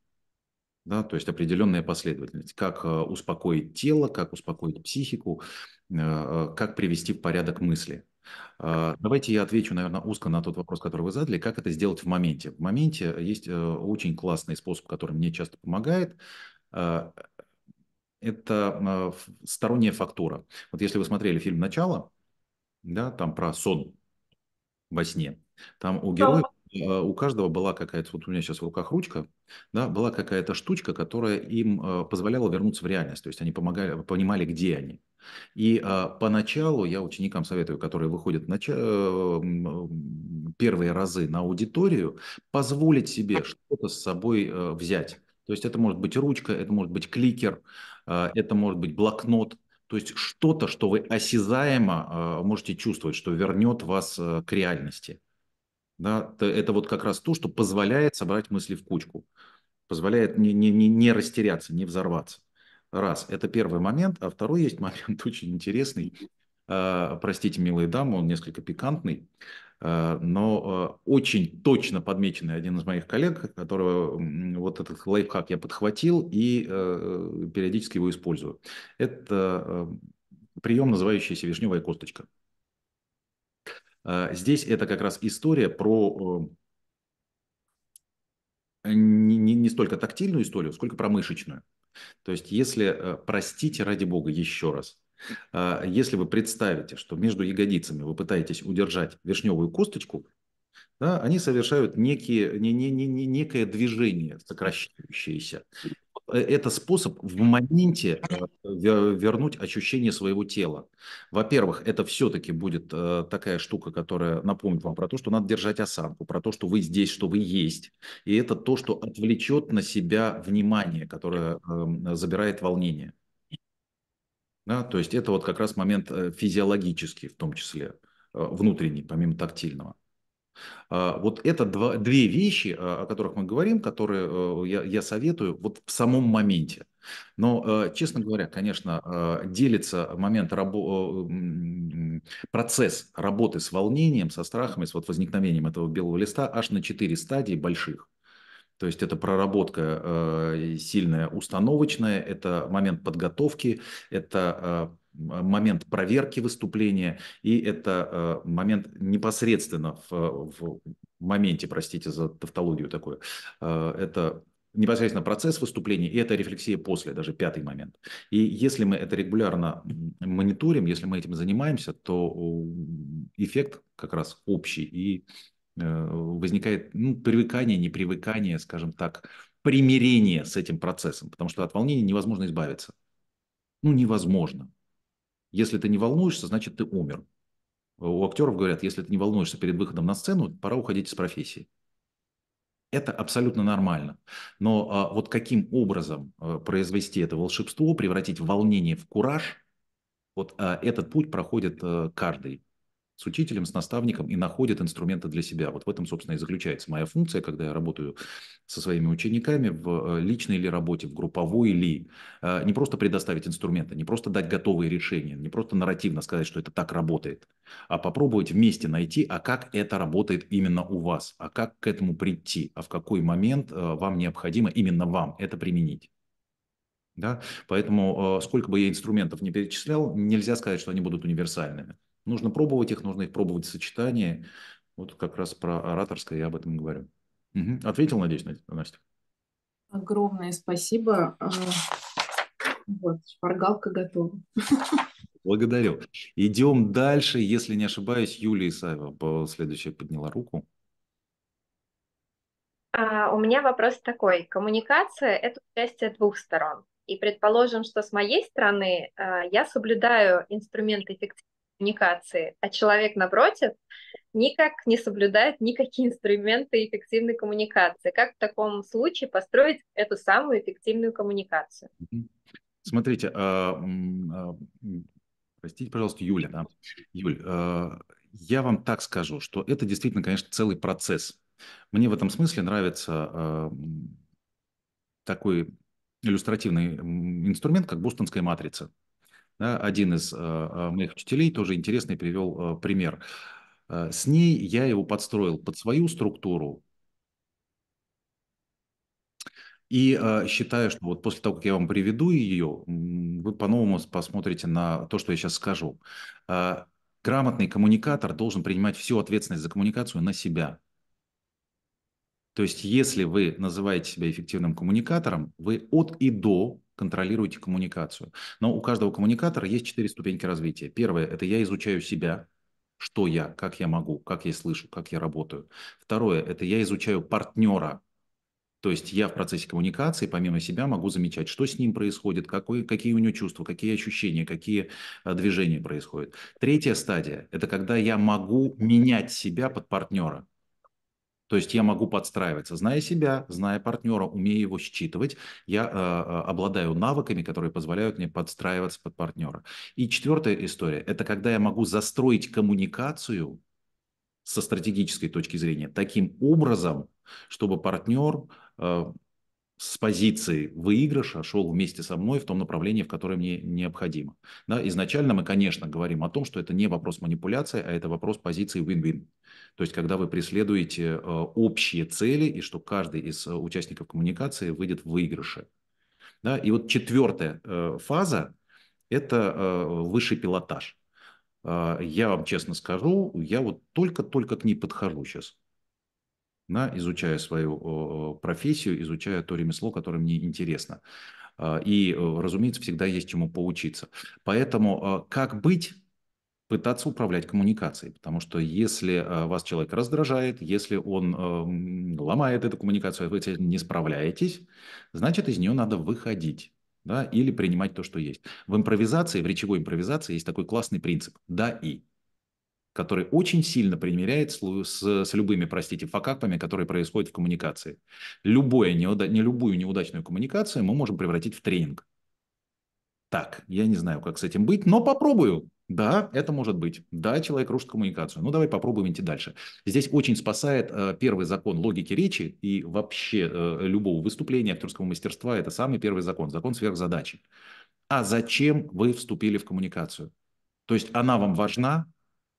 Да, то есть определенная последовательность, как успокоить тело, как успокоить психику, Э, э, как привести в порядок мысли. Э, давайте я отвечу, наверное, узко на тот вопрос, который вы задали. Как это сделать в моменте? В моменте есть очень классный способ, который мне часто помогает. Это сторонняя фактура. Вот если вы смотрели фильм «Начало», да, там про сон во сне, там у героев Э, у каждого была какая-то, вот у меня сейчас в руках ручка, да, была какая-то штучка, которая им э, позволяла вернуться в реальность, то есть они помогали, понимали, где они. И а, поначалу я ученикам советую, которые выходят нач... Э, первые разы на аудиторию, позволить себе что-то с собой а, взять. То есть это может быть ручка, это может быть кликер, а, это может быть блокнот, то есть что-то, что вы осязаемо а, можете чувствовать, что вернет вас к реальности. Да, это вот как раз то, что позволяет собрать мысли в кучку, позволяет не, не, не, не растеряться, не взорваться. Раз, это первый момент. А второй есть момент очень интересный. А, простите, милые дамы, он несколько пикантный, а, но а, очень точно подмеченный один из моих коллег, которого вот этот лайфхак я подхватил и э, периодически его использую. Это прием, называющийся вишневая косточка. А, здесь это как раз история про э, не, не, не столько тактильную историю, сколько про мышечную. То есть если, э, простите ради бога еще раз, а, если вы представите, что между ягодицами вы пытаетесь удержать вишневую косточку, да, они совершают некие, не, не, не, не, некое движение сокращающееся. Э, это способ в моменте э, вернуть ощущение своего тела. Во-первых, это все-таки будет э, такая штука, которая напомнит вам про то, что надо держать осанку, про то, что вы здесь, что вы есть. И это то, что отвлечет на себя внимание, которое эм, забирает волнение. Да, то есть это вот как раз момент физиологический в том числе, внутренний, помимо тактильного. А, вот это два, две вещи, а, о которых мы говорим, которые э, я, я советую вот в самом моменте. Но, э, честно говоря, конечно, а, делится момент рабо... Э, процесс работы с волнением, со страхом с вот возникновением этого белого листа аж на четыре стадии больших. То есть это проработка сильная установочная, это момент подготовки, это момент проверки выступления, и это э, момент непосредственно в, в моменте, простите за тавтологию такую, э, это непосредственно процесс выступления, и это рефлексия после, даже пятый момент. И если мы это регулярно мониторим, если мы этим занимаемся, то эффект как раз общий, и э, возникает ну, привыкание, непривыкание, скажем так, примирение с этим процессом, потому что от волнения невозможно избавиться. Ну, невозможно. Если ты не волнуешься, значит ты умер. У актеров говорят, если ты не волнуешься перед выходом на сцену, пора уходить из профессии. Это абсолютно нормально. Но а, вот каким образом а, произвести это волшебство, превратить волнение в кураж, вот а, этот путь проходит а, каждый с учителем, с наставником и находит инструменты для себя. Вот в этом, собственно, и заключается моя функция, когда я работаю со своими учениками в э, личной или работе, в групповой или э, Не просто предоставить инструменты, не просто дать готовые решения, не просто нарративно сказать, что это так работает, а попробовать вместе найти, а как это работает именно у вас, а как к этому прийти, а в какой момент э, вам необходимо именно вам это применить. Да? Поэтому сколько бы я инструментов не перечислял, нельзя сказать, что они будут универсальными. Нужно пробовать их, нужно их пробовать в сочетании. Вот как раз про ораторское я об этом говорю. Угу. Ответил, надеюсь, Настя? Огромное спасибо. А, вот, шпаргалка готова. Благодарю. Идем дальше. Если не ошибаюсь, Юлия Исаева следующая подняла руку. А, у меня вопрос такой. Коммуникация – это участие двух сторон. И предположим, что с моей стороны а, я соблюдаю инструменты эффективности коммуникации, а человек напротив никак не соблюдает никакие инструменты эффективной коммуникации. Как в таком случае построить эту самую эффективную коммуникацию? Смотрите, а, а, простите, пожалуйста, Юля, да? Юль, а, я вам так скажу, что это действительно, конечно, целый процесс. Мне в этом смысле нравится такой иллюстративный инструмент, как бостонская матрица. Да, один из а, моих учителей тоже интересный привел а, пример. А, с ней я его подстроил под свою структуру, и э, считаю, что вот после того, как я вам приведу ее, вы по-новому посмотрите на то, что я сейчас скажу. Э, грамотный коммуникатор должен принимать всю ответственность за коммуникацию на себя. То есть, если вы называете себя эффективным коммуникатором, вы от и до контролируете коммуникацию. Но у каждого коммуникатора есть четыре ступеньки развития. Первое – это я изучаю себя, что я, как я могу, как я слышу, как я работаю. Второе – это я изучаю партнера, то есть я в процессе коммуникации помимо себя могу замечать, что с ним происходит, какой, какие у него чувства, какие ощущения, какие а, движения происходят. Третья стадия – это когда я могу менять себя под партнера. То есть я могу подстраиваться, зная себя, зная партнера, умея его считывать, я э, э, обладаю навыками, которые позволяют мне подстраиваться под партнера. И четвертая история – это когда я могу застроить коммуникацию со стратегической точки зрения таким образом, чтобы партнер э, с позиции выигрыша шел вместе со мной в том направлении, в которое мне необходимо. Да, изначально мы, конечно, говорим о том, что это не вопрос манипуляции, а это вопрос позиции win-win. То есть, когда вы преследуете э, общие цели, и что каждый из э, участников коммуникации выйдет в выигрыше. Да? И вот четвертая э, фаза – это высший пилотаж. Я вам честно скажу, я вот только-только к ней подхожу сейчас. Да, изучая свою профессию, изучая то ремесло, которое мне интересно. И, разумеется, всегда есть чему поучиться. Поэтому как быть пытаться управлять коммуникацией, потому что если э, вас человек раздражает, если он эм, ломает эту коммуникацию, вы не справляетесь, значит, из нее надо выходить. Да, или принимать то, что есть. В импровизации, в речевой импровизации есть такой классный принцип «да и», который очень сильно примеряет с, с, с любыми, простите, факапами, которые происходят в коммуникации. Любое, неуда, не любую неудачную коммуникацию мы можем превратить в тренинг. Так, я не знаю, как с этим быть, но попробую. Да, это может быть. Да, человек рушит коммуникацию. Ну, давай попробуем идти дальше. Здесь очень спасает э, первый закон логики речи и вообще э, любого выступления актерского мастерства. Это самый первый закон, закон сверхзадачи. А зачем вы вступили в коммуникацию? То есть она вам важна,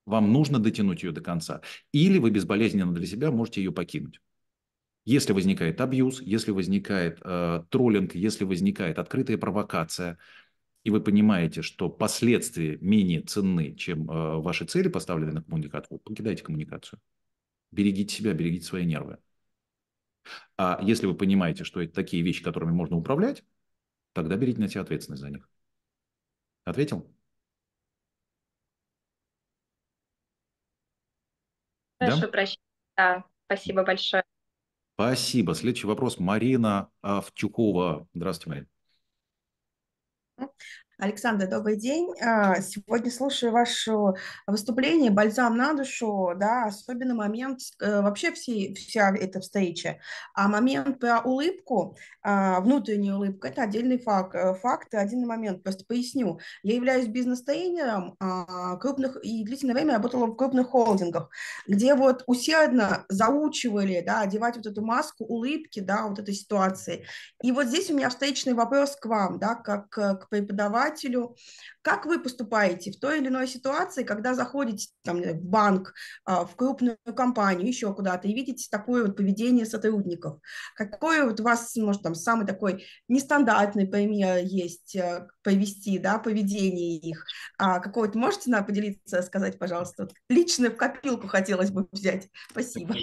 вам нужно дотянуть ее до конца. Или вы безболезненно для себя можете ее покинуть. Если возникает абьюз, если возникает э, троллинг, если возникает открытая провокация – и вы понимаете, что последствия менее ценны, чем э, ваши цели, поставленные на коммуникацию, вы покидайте коммуникацию. Берегите себя, берегите свои нервы. А если вы понимаете, что это такие вещи, которыми можно управлять, тогда берите на себя ответственность за них. Ответил? Хорошо, да? прощаюсь. Да, спасибо большое. Спасибо. Следующий вопрос. Марина Авчукова. Здравствуйте, Марина. 嗯。Александр, добрый день. А, сегодня слушаю ваше выступление «Бальзам на душу», да, особенно момент, э, вообще все, вся эта встреча, а момент про улыбку, а, внутреннюю улыбку, это отдельный э, факт, факт один момент, просто поясню. Я являюсь бизнес-тренером а, крупных, и длительное время работала в крупных холдингах, где вот усердно заучивали, да, одевать вот эту маску улыбки, да, вот этой ситуации. И вот здесь у меня встречный вопрос к вам, да, как к преподавателю, покупателю. Как вы поступаете в той или иной ситуации, когда заходите там, в банк, а, в крупную компанию, еще куда-то, и видите такое вот поведение сотрудников? Какой вот у вас, может, там самый такой нестандартный пример есть э, повести, да, поведение их? А какой-то можете нам поделиться, сказать, пожалуйста? Лично в копилку хотелось бы взять. Спасибо.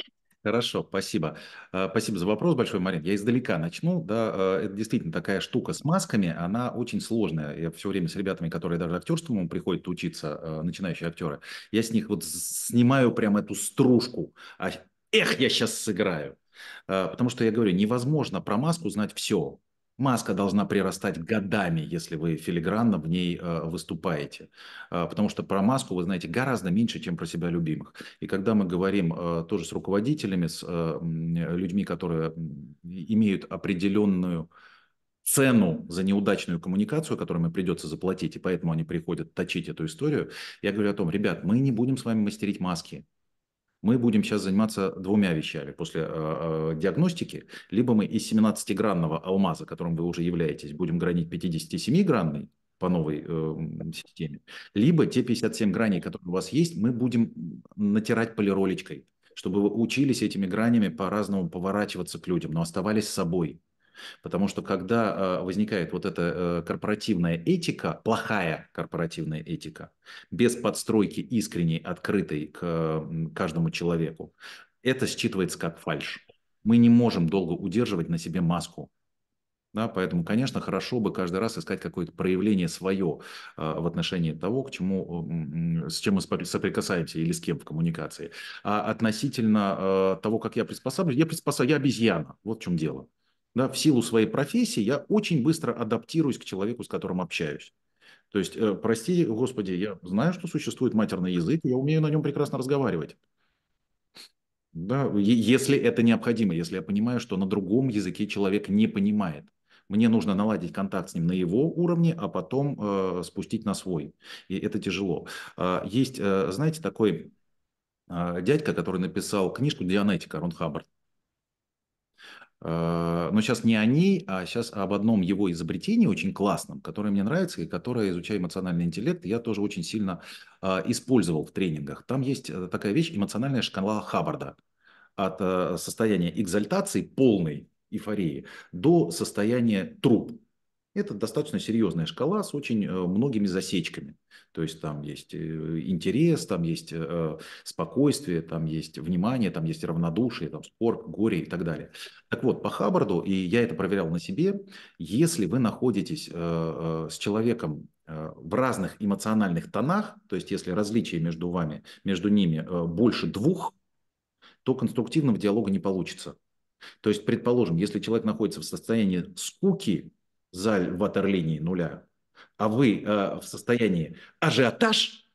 Хорошо, спасибо. Э, спасибо за вопрос большой, Марин. Я издалека начну. Да, э, это действительно такая штука с масками, она очень сложная. Я все время с ребятами, которые даже актерством приходят учиться, э, начинающие актеры, я с них вот снимаю прям эту стружку. А, эх, я сейчас сыграю. Потому что я говорю, невозможно про маску знать все. Маска должна прирастать годами, если вы филигранно в ней э, выступаете. Э, потому что про маску вы знаете гораздо меньше, чем про себя любимых. И когда мы говорим э, тоже с руководителями, с людьми, которые имеют определенную цену за неудачную коммуникацию, которую им придется заплатить, и поэтому они приходят точить эту историю, я говорю о том, ребят, мы не будем с вами мастерить маски, мы будем сейчас заниматься двумя вещами после э, э диагностики. Либо мы из 17-гранного алмаза, которым вы уже являетесь, будем гранить 57-гранный по новой э, системе, либо те 57 граней, которые у вас есть, мы будем натирать полиролечкой, чтобы вы учились этими гранями по-разному поворачиваться к людям, но оставались собой, Потому что когда э, возникает вот эта э, корпоративная этика, плохая корпоративная этика, без подстройки искренней, открытой к каждому человеку, это считывается как фальш. Мы не можем долго удерживать на себе маску. Да, поэтому, конечно, хорошо бы каждый раз искать какое-то проявление свое э, в отношении того, к чему, э, с чем мы соприкасаемся или с кем в коммуникации. А относительно э, того, как я приспосабливаюсь, я, приспосаб... я обезьяна, вот в чем дело да, в силу своей профессии я очень быстро адаптируюсь к человеку, с которым общаюсь. То есть, э, прости, господи, я знаю, что существует матерный язык, я умею на нем прекрасно разговаривать. Да, если это необходимо, если я понимаю, что на другом языке человек не понимает. Мне нужно наладить контакт с ним на его уровне, а потом э, спустить на свой. И это тяжело. А, есть, э, знаете, такой а, дядька, который написал книжку «Дианетика» Рон Хаббард. Э, но сейчас не о ней, а сейчас об одном его изобретении очень классном, которое мне нравится и которое, изучая эмоциональный интеллект, я тоже очень сильно а, использовал в тренингах. Там есть э, такая вещь эмоциональная шкала Хаббарда от э, состояния экзальтации полной эйфории до состояния труп это достаточно серьезная шкала с очень э, многими засечками. То есть там есть э, интерес, там есть э, спокойствие, там есть внимание, там есть равнодушие, там спор, горе и так далее. Так вот, по Хаббарду, и я это проверял на себе, если вы находитесь с человеком в разных эмоциональных тонах, то есть если различие между вами, между ними больше двух, то конструктивного диалога не получится. То есть, предположим, если человек находится в состоянии скуки, за ватерлинией нуля, а вы э, в состоянии ажиотаж,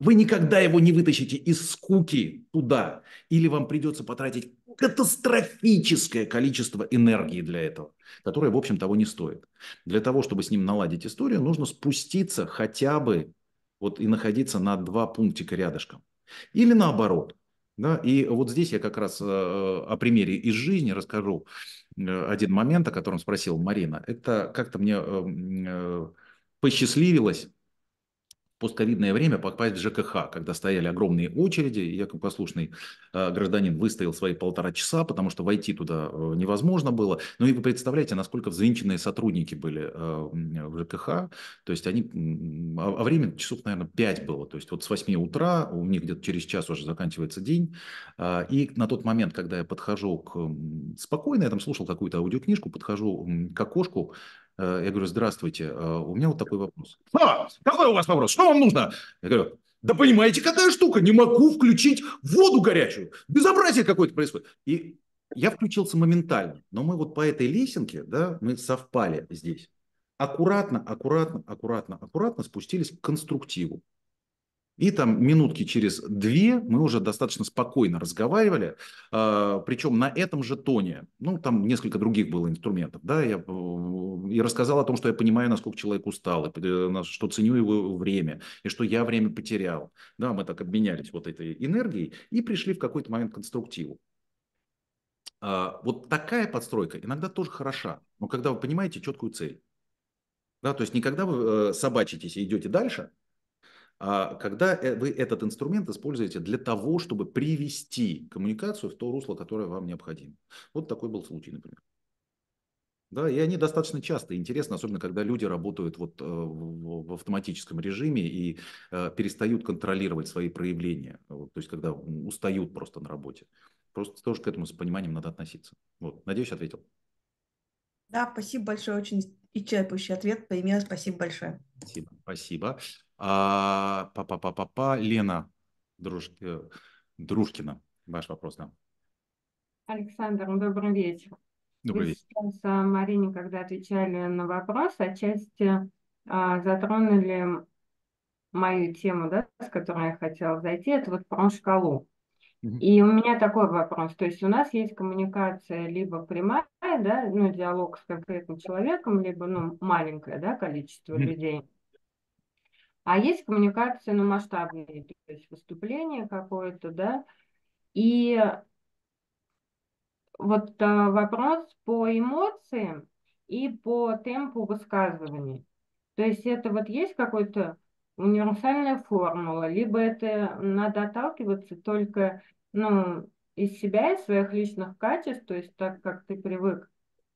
вы никогда его не вытащите из скуки туда. Или вам придется потратить катастрофическое количество энергии для этого, которое, в общем, того не стоит. Для того, чтобы с ним наладить историю, нужно спуститься хотя бы вот и находиться на два пунктика рядышком. Или наоборот. Да? И вот здесь я как раз э, о примере из жизни расскажу. Э, один момент, о котором спросила Марина. Это как-то мне э, э, посчастливилось постковидное время попасть в ЖКХ, когда стояли огромные очереди, и я как послушный э, гражданин выстоял свои полтора часа, потому что войти туда э, невозможно было. Ну и вы представляете, насколько взвинченные сотрудники были э, в ЖКХ, то есть они, а, а время часов, наверное, 5 было, то есть вот с 8 утра, у них где-то через час уже заканчивается день, а, и на тот момент, когда я подхожу к, спокойно, я там слушал какую-то аудиокнижку, подхожу к окошку, Э, я говорю, здравствуйте, э, у меня вот такой вопрос. А, какой у вас вопрос? Что вам нужно? Я говорю, да понимаете, какая штука? Не могу включить воду горячую. Безобразие какое-то происходит. И я включился моментально. Но мы вот по этой лесенке, да, мы совпали здесь. Аккуратно, аккуратно, аккуратно, аккуратно спустились к конструктиву. И там минутки через две мы уже достаточно спокойно разговаривали, а, причем на этом же тоне. Ну, там несколько других было инструментов, да, я э, и рассказал о том, что я понимаю, насколько человек устал, и, э, что ценю его время, и что я время потерял. Да, мы так обменялись вот этой энергией и пришли в какой-то момент к конструктиву. А, вот такая подстройка иногда тоже хороша, но когда вы понимаете четкую цель. Да, то есть никогда вы э, собачитесь и идете дальше – а когда э, вы этот инструмент используете для того, чтобы привести коммуникацию в то русло, которое вам необходимо. Вот такой был случай, например. Да, и они достаточно часто интересны, особенно когда люди работают вот э, в автоматическом режиме и э, перестают контролировать свои проявления, то есть когда устают просто на работе. Просто тоже к этому с пониманием надо относиться. Вот, надеюсь, ответил. Да, спасибо большое, очень и исчерпывающий ответ, Премьер, спасибо большое. Спасибо, спасибо. А, па -па -па -па -па. Лена Друж... Э, Дружкина, ваш вопрос нам. Да. Александр, ну, добрый вечер. Добрый вечер. Вы сейчас, а, Марине, когда отвечали на вопрос, отчасти а, затронули мою тему, да, с которой я хотела зайти, это вот про шкалу. И у меня такой вопрос. То есть у нас есть коммуникация либо прямая, да, ну, диалог с конкретным человеком, либо, ну, маленькое, да, количество mm-hmm. людей. А есть коммуникация, на ну, масштабные, то есть выступление какое-то, да. И вот а, вопрос по эмоциям и по темпу высказывания. То есть это вот есть какой-то универсальная формула, либо это надо отталкиваться только ну, из себя, из своих личных качеств, то есть так, как ты привык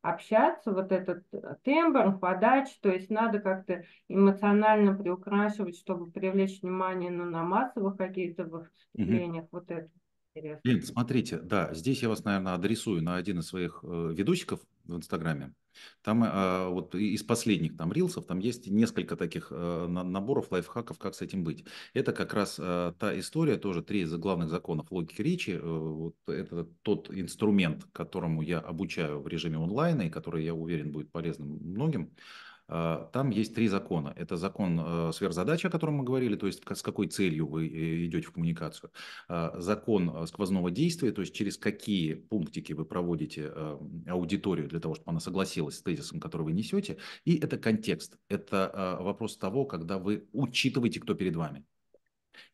общаться, вот этот э, тембр, подача, то есть надо как-то эмоционально приукрашивать, чтобы привлечь внимание ну, на массовых каких-то выступлениях, mm-hmm. вот это интересно. Лен, смотрите, да, здесь я вас, наверное, адресую на один из своих э, видосиков в Инстаграме. Там э, вот из последних там рилсов, там есть несколько таких э, наборов лайфхаков, как с этим быть. Это как раз э, та история, тоже три из главных законов логики речи. Э, вот это тот инструмент, которому я обучаю в режиме онлайна и который, я уверен, будет полезным многим. А, там есть три закона. Это закон э, сверхзадачи, о котором мы говорили, то есть с какой целью вы э, идете в коммуникацию. А, закон э, сквозного действия, то есть через какие пунктики вы проводите аудиторию для того, чтобы она согласилась с тезисом, который вы несете. И это контекст. Это вопрос того, когда вы учитываете, кто перед вами.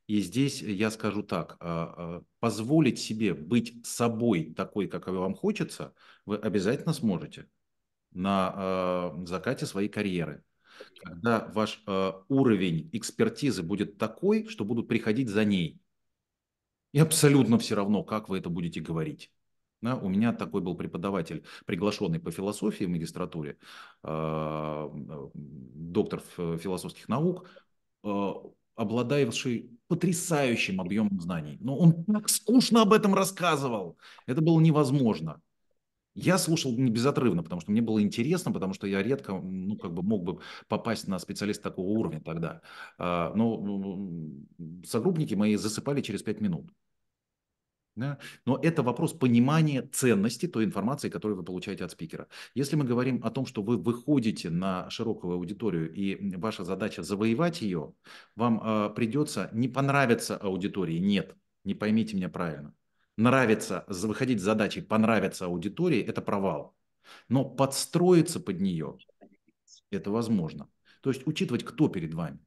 И здесь я скажу так, а, позволить себе быть собой такой, как вам хочется, вы обязательно сможете на э, закате своей карьеры. Когда ваш э, уровень экспертизы будет такой, что будут приходить за ней. И абсолютно все равно, как вы это будете говорить. Да, у меня такой был преподаватель, приглашенный по философии в магистратуре, э, доктор философских наук, э, обладающий потрясающим объемом знаний. Но он так скучно об этом рассказывал. Это было невозможно. Я слушал не безотрывно, потому что мне было интересно, потому что я редко, ну, как бы мог бы попасть на специалиста такого уровня тогда. А, но согруппники мои засыпали через 5 минут. Да? Но это вопрос понимания ценности той информации, которую вы получаете от спикера. Если мы говорим о том, что вы выходите на широкую аудиторию и ваша задача завоевать ее, вам э, а, придется не понравиться аудитории. Нет, не поймите меня правильно нравится, выходить с задачей понравится аудитории, это провал. Но подстроиться под нее, это возможно. То есть учитывать, кто перед вами.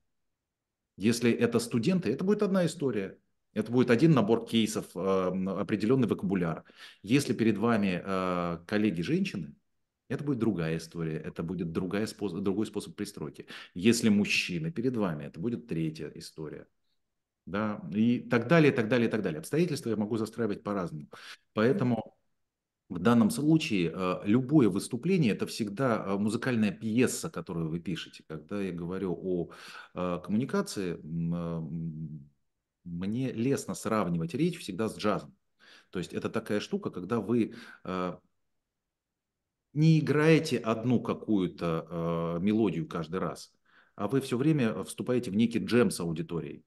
Если это студенты, это будет одна история. Это будет один набор кейсов, э, определенный вокабуляр. Если перед вами э, коллеги-женщины, это будет другая история, это будет другая способ, другой способ пристройки. Если мужчины перед вами, это будет третья история да, и так далее, так далее, так далее. Обстоятельства я могу застраивать по-разному. Поэтому в данном случае а, любое выступление – это всегда а, музыкальная пьеса, которую вы пишете. Когда я говорю о а, коммуникации, мне лестно сравнивать речь всегда с джазом. То есть это такая штука, когда вы не играете одну какую-то мелодию каждый раз, а вы все время вступаете в некий джем с аудиторией.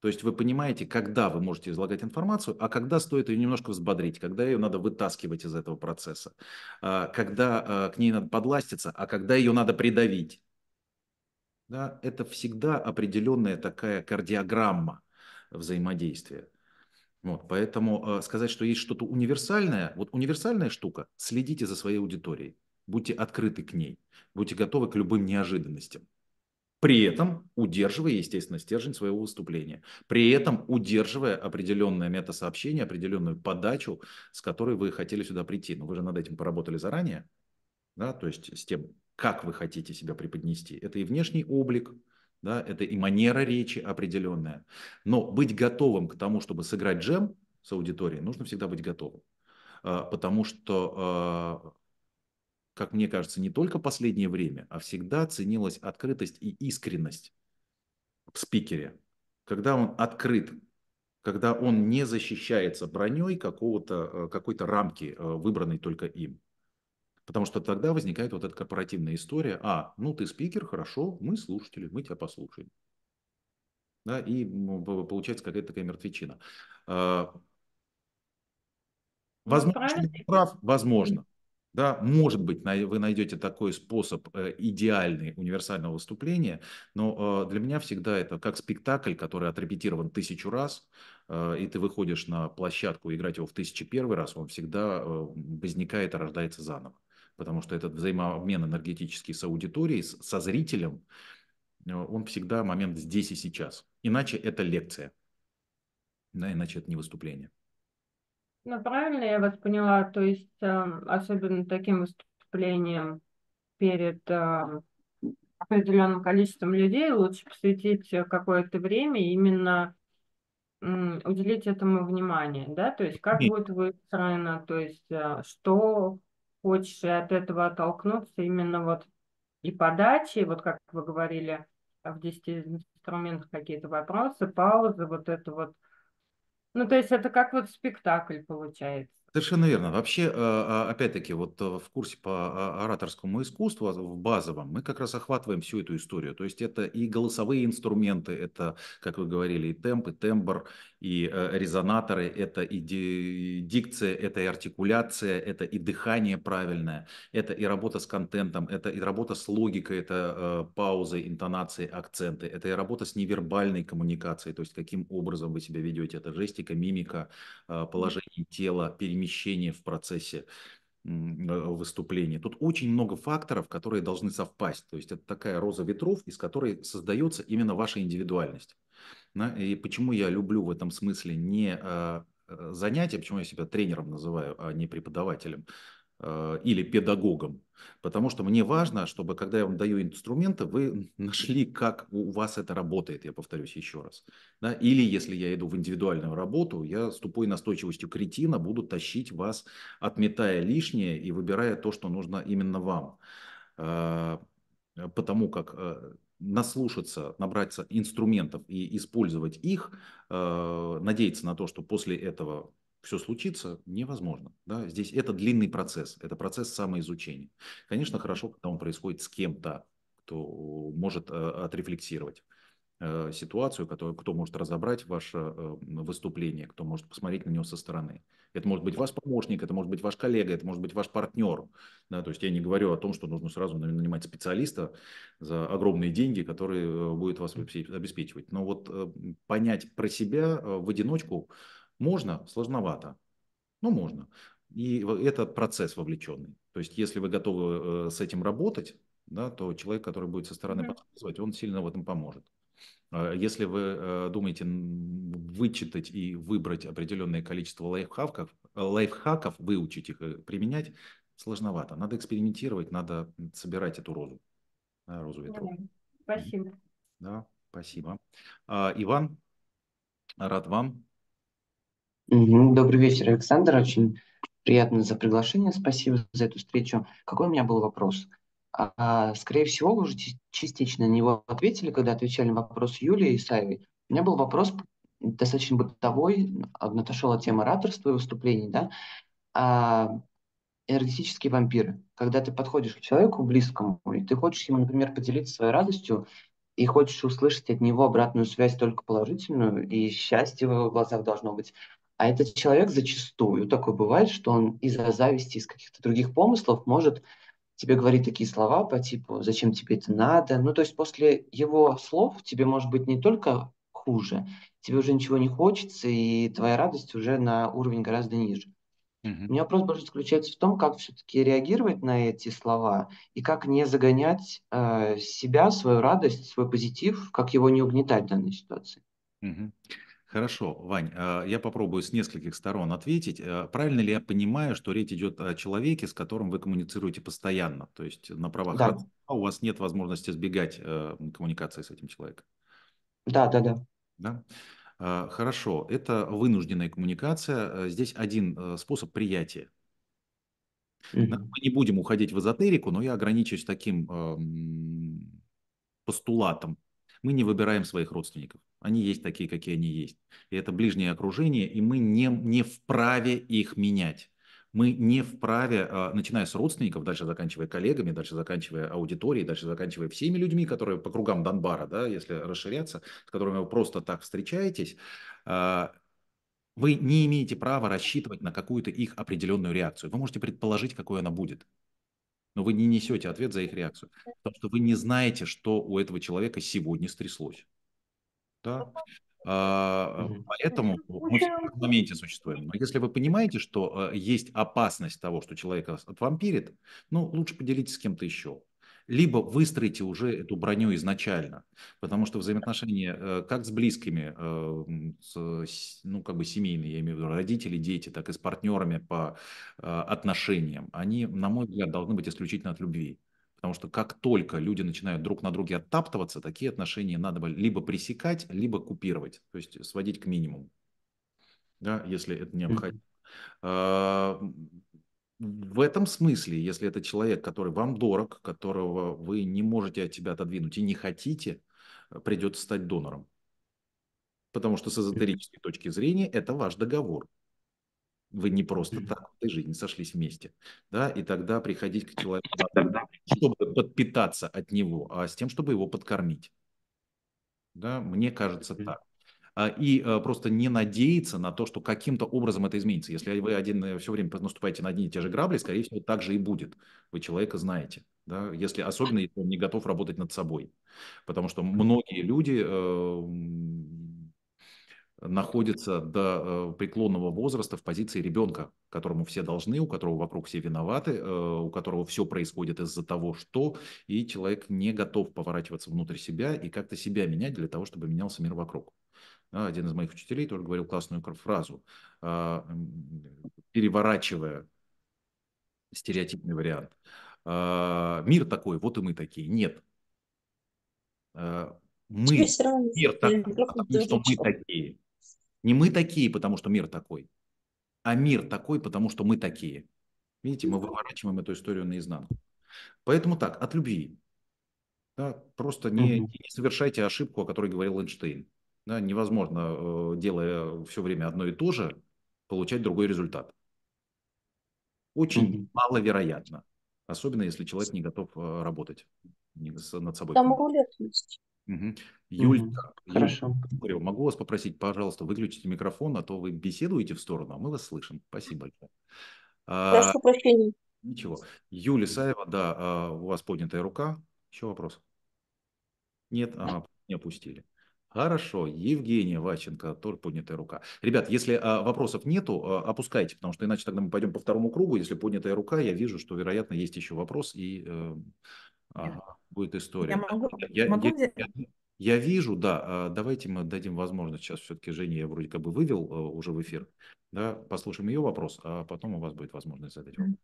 То есть вы понимаете, когда вы можете излагать информацию, а когда стоит ее немножко взбодрить, когда ее надо вытаскивать из этого процесса, а, когда а, к ней надо подластиться, а когда ее надо придавить. Да, это всегда определенная такая кардиограмма взаимодействия. Вот, поэтому а, сказать, что есть что-то универсальное, вот универсальная штука, следите за своей аудиторией, будьте открыты к ней, будьте готовы к любым неожиданностям при этом удерживая, естественно, стержень своего выступления, при этом удерживая определенное метасообщение, определенную подачу, с которой вы хотели сюда прийти. Но вы же над этим поработали заранее, да, то есть с тем, как вы хотите себя преподнести. Это и внешний облик, да, это и манера речи определенная. Но быть готовым к тому, чтобы сыграть джем с аудиторией, нужно всегда быть готовым. А, потому что а, как мне кажется, не только последнее время, а всегда ценилась открытость и искренность в спикере. Когда он открыт, когда он не защищается броней какого-то, э, какой-то рамки, э, выбранной только им. Потому что тогда возникает вот эта корпоративная история. А, ну ты спикер, хорошо, мы слушатели, мы тебя послушаем. Да, и получается какая-то такая мертвечина. А, ну, возможно, прав, возможно. Да, может быть, вы найдете такой способ э, идеальный универсального выступления, но э, для меня всегда это как спектакль, который отрепетирован тысячу раз, э, и ты выходишь на площадку играть его в тысячи первый раз, он всегда возникает и рождается заново. Потому что этот взаимообмен энергетический с аудиторией, со зрителем, он всегда момент здесь и сейчас. Иначе это лекция, да, иначе это не выступление. Ну, правильно я вас поняла, то есть эм, особенно таким выступлением перед эм, определенным количеством людей лучше посвятить э, какое-то время именно уделить этому внимание, да, то есть как будет выстроено, то есть э, что хочешь от этого оттолкнуться именно вот и подачи, вот как вы говорили, в 10 инструментах какие-то вопросы, паузы, вот это вот – ну, то есть это как вот спектакль получается. Совершенно верно. Вообще, э, а, опять-таки, вот э, в курсе по а, ораторскому искусству, а, в базовом, мы как раз охватываем всю эту историю. То есть это и голосовые инструменты, это, как вы говорили, и темп, и тембр, и э, резонаторы, это и дикция, это и артикуляция, это и дыхание правильное, это и работа с контентом, это и работа с логикой, это паузы, интонации, акценты, это и работа с невербальной коммуникацией, то есть каким образом вы себя ведете, это жестика, мимика, положение тела, перенесение перемещение в процессе э, выступления. Тут очень много факторов, которые должны совпасть. То есть это такая роза ветров, из которой создается именно ваша индивидуальность. И почему я люблю в этом смысле не э, э, занятия, почему я себя тренером называю, а не преподавателем, Э, или педагогом. Потому что мне важно, чтобы когда я вам даю инструменты, вы нашли, как у вас это работает, я повторюсь еще раз. Да? Или если я иду в индивидуальную работу, я с тупой настойчивостью кретина буду тащить вас, отметая лишнее и выбирая то, что нужно именно вам. Э, потому как э, наслушаться, набраться инструментов и использовать их, надеяться на то, что после этого все случится, невозможно. Да? Здесь это длинный процесс, это процесс самоизучения. Конечно, хорошо, когда он происходит с кем-то, кто может э, отрефлексировать э, ситуацию, которую, кто может разобрать ваше э, выступление, кто может посмотреть на него со стороны. Это может быть ваш помощник, это может быть ваш коллега, это может быть ваш партнер. Да, то есть я не говорю о том, что нужно сразу нанимать специалиста за огромные деньги, который будет вас обеспечивать. Но вот понять про себя в одиночку можно, сложновато, но ну, можно. И это процесс вовлеченный. То есть, если вы готовы э, с этим работать, да, то человек, который будет со стороны mm-hmm. подсказывать, он сильно в этом поможет. А если вы э, думаете вычитать и выбрать определенное количество лайфхаков, лайфхаков выучить их и э, применять, сложновато. Надо экспериментировать, надо собирать эту розу. Розу ветру. Спасибо. Да, спасибо. А, Иван, рад вам. Добрый вечер, Александр. Очень приятно за приглашение. Спасибо за эту встречу. Какой у меня был вопрос? А, скорее всего, вы уже частично на него ответили, когда отвечали на вопрос Юлии Исаевой. У меня был вопрос достаточно бытовой, отошел тема ораторства и выступлений, да, а, энергетические вампиры. Когда ты подходишь к человеку близкому, и ты хочешь ему, например, поделиться своей радостью, и хочешь услышать от него обратную связь только положительную, и счастье в его глазах должно быть, а этот человек зачастую, такое бывает, что он из-за зависти, из каких-то других помыслов может тебе говорить такие слова по типу «зачем тебе это надо?». Ну, то есть после его слов тебе может быть не только хуже, тебе уже ничего не хочется, и твоя радость уже на уровень гораздо ниже. mm У меня вопрос больше заключается в том, как все-таки реагировать на эти слова и как не загонять э, себя, свою радость, свой позитив, как его не угнетать в данной ситуации. mm Хорошо, Вань, а, я попробую с нескольких сторон ответить. Э, правильно ли я понимаю, что речь идет о человеке, с которым вы коммуницируете постоянно? То есть на правах да. родства у вас нет возможности избегать э, коммуникации с этим человеком? Да, да, да. Да? А, хорошо, это вынужденная коммуникация. Э, здесь один способ приятия. Мы не будем уходить в эзотерику, но я ограничусь таким постулатом. Мы не выбираем своих родственников. Они есть такие, какие они есть. И это ближнее окружение, и мы не, не вправе их менять. Мы не вправе, а, начиная с родственников, дальше заканчивая коллегами, дальше заканчивая аудиторией, дальше заканчивая всеми людьми, которые по кругам Донбара, да, если расширяться, с которыми вы просто так встречаетесь, а, вы не имеете права рассчитывать на какую-то их определенную реакцию. Вы можете предположить, какой она будет но вы не несете ответ за их реакцию, потому что вы не знаете, что у этого человека сегодня стряслось. Да? А, а, поэтому ну, мы в моменте существуем. Но если вы понимаете, что э, есть опасность того, что человек вампирит, ну, лучше поделитесь с кем-то еще либо выстроите уже эту броню изначально, потому что взаимоотношения э, как с близкими, эм, с, ну как бы семейные, я имею в виду родители, дети, так и с партнерами по э, отношениям, они, на мой взгляд, должны быть исключительно от любви. Потому что как только люди начинают друг на друге оттаптываться, такие отношения надо либо пресекать, либо купировать, то есть сводить к минимуму, да, если это необходимо в этом смысле, если это человек, который вам дорог, которого вы не можете от себя отодвинуть и не хотите, э, придется стать донором. Потому что с эзотерической точки зрения это ваш договор. Вы не просто так в этой жизни сошлись вместе. Да? И тогда приходить к человеку, чтобы подпитаться от него, а с тем, чтобы его подкормить. Да? Мне кажется так. А, и э, просто не надеяться на то, что каким-то образом это изменится. Если вы один э, все время наступаете на одни и те же грабли, скорее всего, так же и будет. Вы человека знаете, да? если, особенно если он не готов работать над собой. Потому что многие люди эм, находится до э, преклонного возраста в позиции ребенка, которому все должны, у которого вокруг все виноваты, у которого все происходит из-за того, что, и человек не готов поворачиваться внутрь себя и как-то себя менять для того, чтобы менялся мир вокруг. Один из моих учителей тоже говорил классную фразу, а, переворачивая стереотипный вариант. А, мир такой, вот и мы такие. Нет. А, мы, мир такой, потому что мы такие. Не мы такие, потому что мир такой, а мир такой, потому что мы такие. Видите, мы выворачиваем эту историю наизнанку. Поэтому так, от любви. Да, просто не, не совершайте ошибку, о которой говорил Эйнштейн. Да, невозможно, э, делая все время одно и то же, получать другой результат. Очень mm-hmm. маловероятно, особенно если человек не готов э, работать над собой. Там рулетность. Угу. Юль, угу. Юль, Хорошо. Юль, могу вас попросить, пожалуйста, выключите микрофон, а то вы беседуете в сторону, а мы вас слышим. Спасибо большое. А, Прошу а, прощения. Ничего. Юлия Саева, да, э, у вас поднятая рука. Еще вопрос? Нет, ага, не опустили. Хорошо, Евгения Ваченко, только поднятая рука. Ребят, если а, вопросов нету, а, опускайте, потому что иначе тогда мы пойдем по второму кругу. Если поднятая рука, я вижу, что, вероятно, есть еще вопрос и э, а, будет история. Я, могу, я, могу... я, я, я вижу, да. А, давайте мы дадим возможность сейчас все-таки Жене, я вроде как бы вывел э, уже в эфир. Да, послушаем ее вопрос, а потом у вас будет возможность задать вопрос.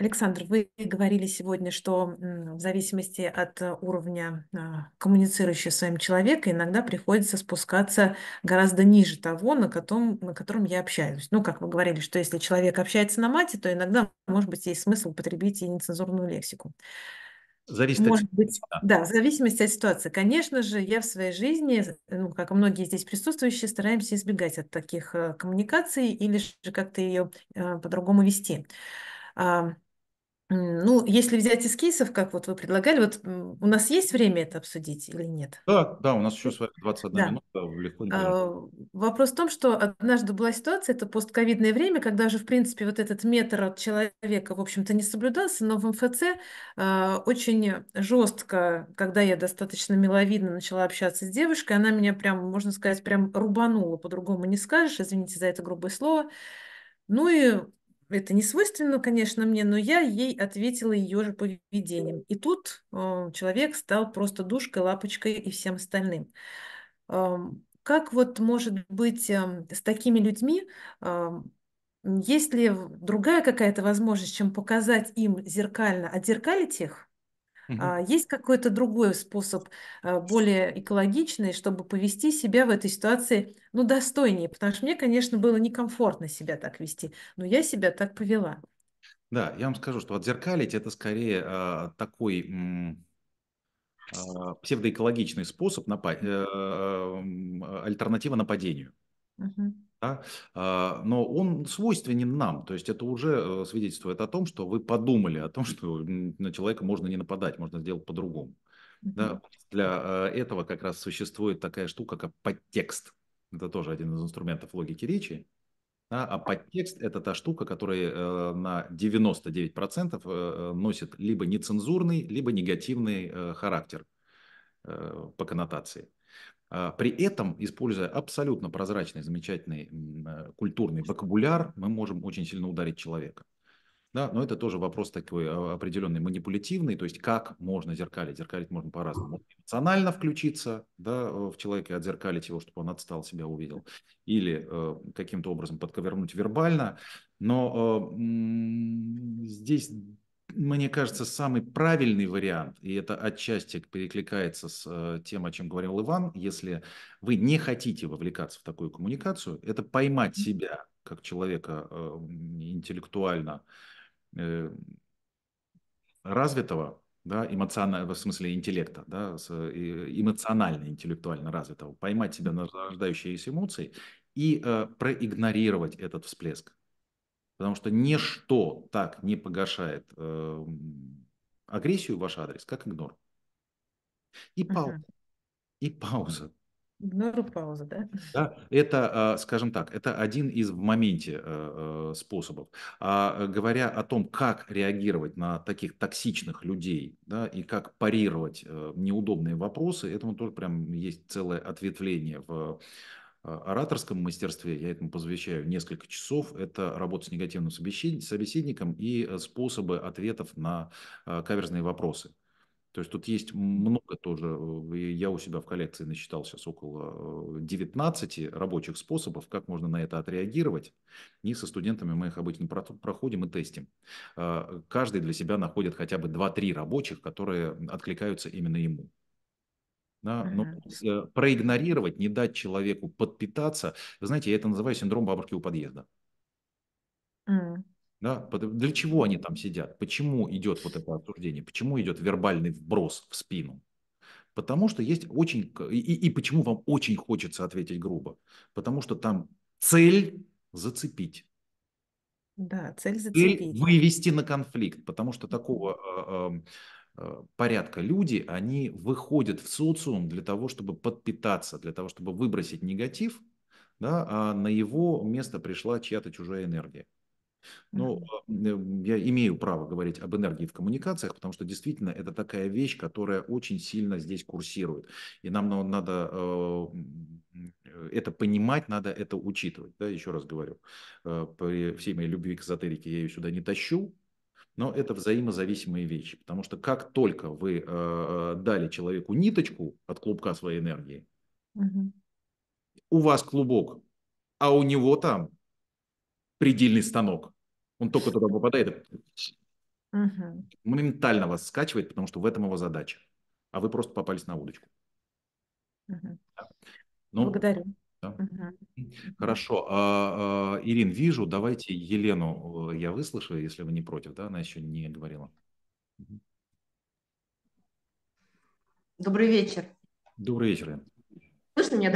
Александр, вы говорили сегодня, что в зависимости от э, уровня а, коммуницирующего с вами человека иногда приходится спускаться гораздо ниже того, на котором, на котором я общаюсь. Ну, как вы говорили, что если человек общается на мате, то иногда, может быть, есть смысл употребить и нецензурную лексику. Зависит Может от... быть, да, в зависимости от ситуации. Конечно же, я в своей жизни, ну, как и многие здесь присутствующие, стараемся избегать от таких э, коммуникаций или же как-то ее э, по-другому вести. А, ну, если взять эскизов, как вот вы предлагали, вот у нас есть время это обсудить или нет? Да, да, у нас еще 21 да. минута, легко. Не а, вопрос в том, что однажды была ситуация, это постковидное время, когда же, в принципе, вот этот метр от человека, в общем-то, не соблюдался, но в МФЦ а, очень жестко, когда я достаточно миловидно начала общаться с девушкой, она меня прям, можно сказать, прям рубанула, по-другому не скажешь, извините за это грубое слово. Ну и это не свойственно, конечно, мне, но я ей ответила ее же поведением. И тут э, человек стал просто душкой, лапочкой и всем остальным. Э, как вот может быть э, с такими людьми, э, есть ли другая какая-то возможность, чем показать им зеркально, отзеркалить а их, а есть какой-то другой способ, а, более экологичный, чтобы повести себя в этой ситуации, ну, достойнее? Потому что мне, конечно, было некомфортно себя так вести, но я себя так повела. Да, я вам скажу, что отзеркалить – это скорее э, такой э, псевдоэкологичный способ, напа- э, э, альтернатива нападению. Угу да, а, но он свойственен нам, то есть это уже э, свидетельствует о том, что вы подумали о том, что на человека можно не нападать, можно сделать по-другому. Mm-hmm. Да, для э, этого как раз существует такая штука, как подтекст. Это тоже один из инструментов логики речи. Да, а подтекст – это та штука, которая э, на 99% носит либо нецензурный, либо негативный характер по коннотации. А, при этом, используя абсолютно прозрачный, замечательный э, культурный вокабуляр, мы можем очень сильно ударить человека. Да, но это тоже вопрос такой а, определенный манипулятивный, то есть как можно зеркалить. Зеркалить можно по-разному. Можно эмоционально включиться да, э, в человека и отзеркалить его, чтобы он отстал, себя увидел. Или э, каким-то образом подковернуть вербально. Но э, здесь мне кажется, самый правильный вариант, и это отчасти перекликается с э, тем, о чем говорил Иван, если вы не хотите вовлекаться в такую коммуникацию, это поймать себя как человека э, интеллектуально э, развитого, да, эмоционально, в смысле интеллекта, да, эмоционально, интеллектуально развитого, поймать себя на рождающиеся эмоции и проигнорировать этот всплеск. Потому что ничто так не погашает э, агрессию в ваш адрес, как игнор. И пауза. Ага. И пауза. Игнор и пауза, да? да? Это, э, скажем так, это один из в моменте э, э, способов. А говоря о том, как реагировать на таких токсичных людей да, и как парировать неудобные вопросы, этому тоже прям есть целое ответвление в а, ораторском мастерстве, я этому посвящаю несколько часов, это работа с негативным собеседником и э, способы ответов на а, каверзные вопросы. То есть тут есть много тоже, э, я у себя в коллекции насчитал сейчас около 19 э, рабочих способов, как можно на это отреагировать. И со студентами мы их обычно проходим и тестим. А, каждый для себя находит хотя бы 2-3 рабочих, которые откликаются именно ему. Да, но uh-huh. проигнорировать, не дать человеку подпитаться, вы знаете, я это называю синдром бабушки у подъезда. Uh-huh. Да, для чего они там сидят? Почему идет вот это обсуждение? Почему идет вербальный вброс в спину? Потому что есть очень... И, и, почему вам очень хочется ответить грубо? Потому что там цель зацепить. Да, цель зацепить. Цель вывести на конфликт, потому что такого... Э, э, Э, порядка люди, они выходят в социум для того, чтобы подпитаться, для того, чтобы выбросить негатив, да, а на его место пришла чья-то чужая энергия. Ну, а, я имею право говорить об энергии в коммуникациях, потому что действительно это такая вещь, которая очень сильно здесь курсирует. И нам надо э, э, это понимать, надо это учитывать. Да, еще раз говорю, при всей моей любви к эзотерике я ее сюда не тащу, но это взаимозависимые вещи, потому что как только вы э, э дали человеку ниточку от клубка своей энергии, угу. у вас клубок, а у него там предельный станок. Он только туда попадает угу. моментально вас скачивает, потому что в этом его задача. А вы просто попались на удочку. Угу. Ну, Благодарю. Да? Угу. Хорошо. А, а, Ирин, вижу. Давайте Елену э, я выслушаю, если вы не против. Да, она еще не говорила. Добрый вечер. Добрый вечер. Слышно меня,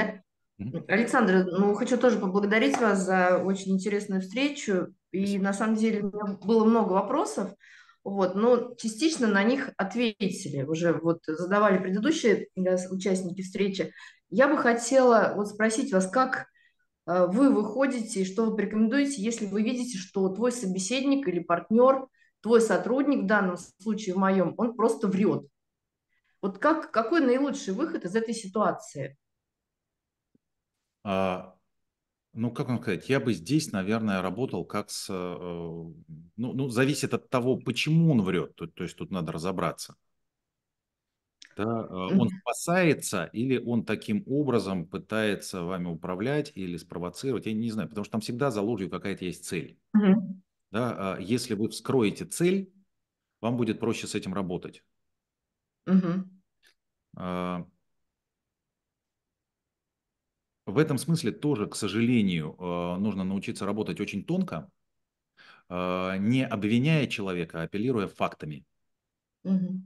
да? Угу. Александр, ну, хочу тоже поблагодарить вас за очень интересную встречу. И на самом деле у меня было много вопросов. Вот, но частично на них ответили уже, вот задавали предыдущие да, э, участники встречи. Я бы хотела вот спросить вас, как э, вы выходите и что вы рекомендуете, если вы видите, что твой собеседник или партнер, твой сотрудник в данном случае в моем, он просто врет. Вот как, какой наилучший выход из этой ситуации? А, ну, как вам сказать, я бы здесь, наверное, работал как с... Э, ну, ну зависит от того, почему он врет, то, то есть тут надо разобраться да, э, он спасается или он таким образом пытается вами управлять или спровоцировать, я не знаю, потому что там всегда за ложью какая-то есть цель. Угу. Да, а если вы вскроете цель, вам будет проще с этим работать. Угу. А, в этом смысле тоже, к сожалению, э, нужно научиться работать очень тонко, э, не обвиняя человека, а апеллируя фактами. Угу.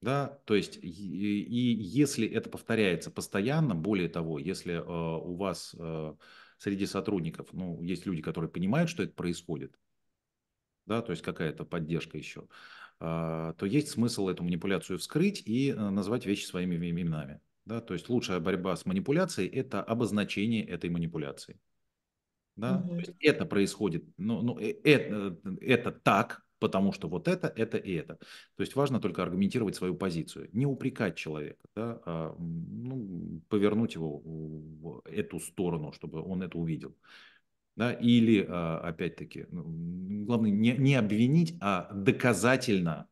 Да, то есть и, и если это повторяется постоянно, более того, если э, у вас э, среди сотрудников, ну, есть люди, которые понимают, что это происходит, да, то есть какая-то поддержка еще, э, а, то есть смысл эту манипуляцию вскрыть и э, назвать вещи своими именами. Да, то есть лучшая борьба с манипуляцией – это обозначение этой манипуляции. Да? Mm -hmm. Это происходит, ну, ну это, э, э, это так, потому что вот это, это и это. То есть важно только аргументировать свою позицию, не упрекать человека, да, а ну, повернуть его в эту сторону, чтобы он это увидел. Да, или, а, опять-таки, ну, главное не, не обвинить, а доказательно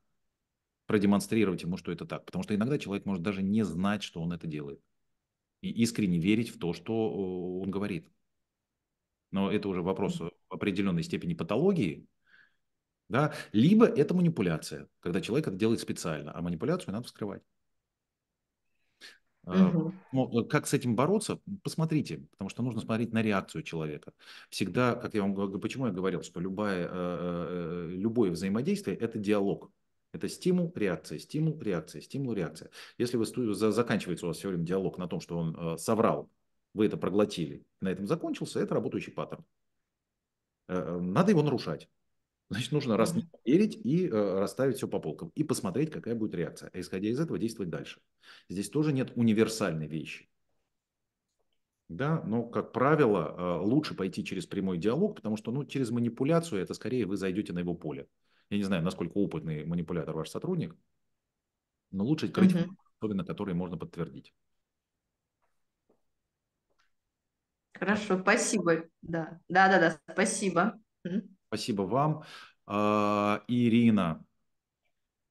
продемонстрировать ему, что это так. Потому что иногда человек может даже не знать, что он это делает. И искренне верить в то, что э, он говорит. Но это уже вопрос определенной степени патологии, да? Либо это манипуляция, когда человек это делает специально, а манипуляцию надо вскрывать. Угу. как с этим бороться? Посмотрите, потому что нужно смотреть на реакцию человека. Всегда, как я вам говорю, почему я говорил, что любое, э, э, э, любое взаимодействие – это диалог. Это стимул, реакция, стимул, реакция, стимул, реакция. Если вы, заканчивается у вас все время диалог на том, что он соврал, вы это проглотили, на этом закончился, это работающий паттерн. Надо его нарушать. Значит, нужно раз верить и э, расставить все по полкам и посмотреть, какая будет реакция. А исходя из этого действовать дальше. Здесь тоже нет универсальной вещи. Да, но, как правило, э, лучше пойти через прямой диалог, потому что ну, через манипуляцию это скорее вы зайдете на его поле. Я не знаю, насколько опытный манипулятор ваш сотрудник, но лучше открыть, угу. особенно которые можно подтвердить. Хорошо, спасибо. Да, да, да, да, спасибо. Спасибо вам. А, Ирина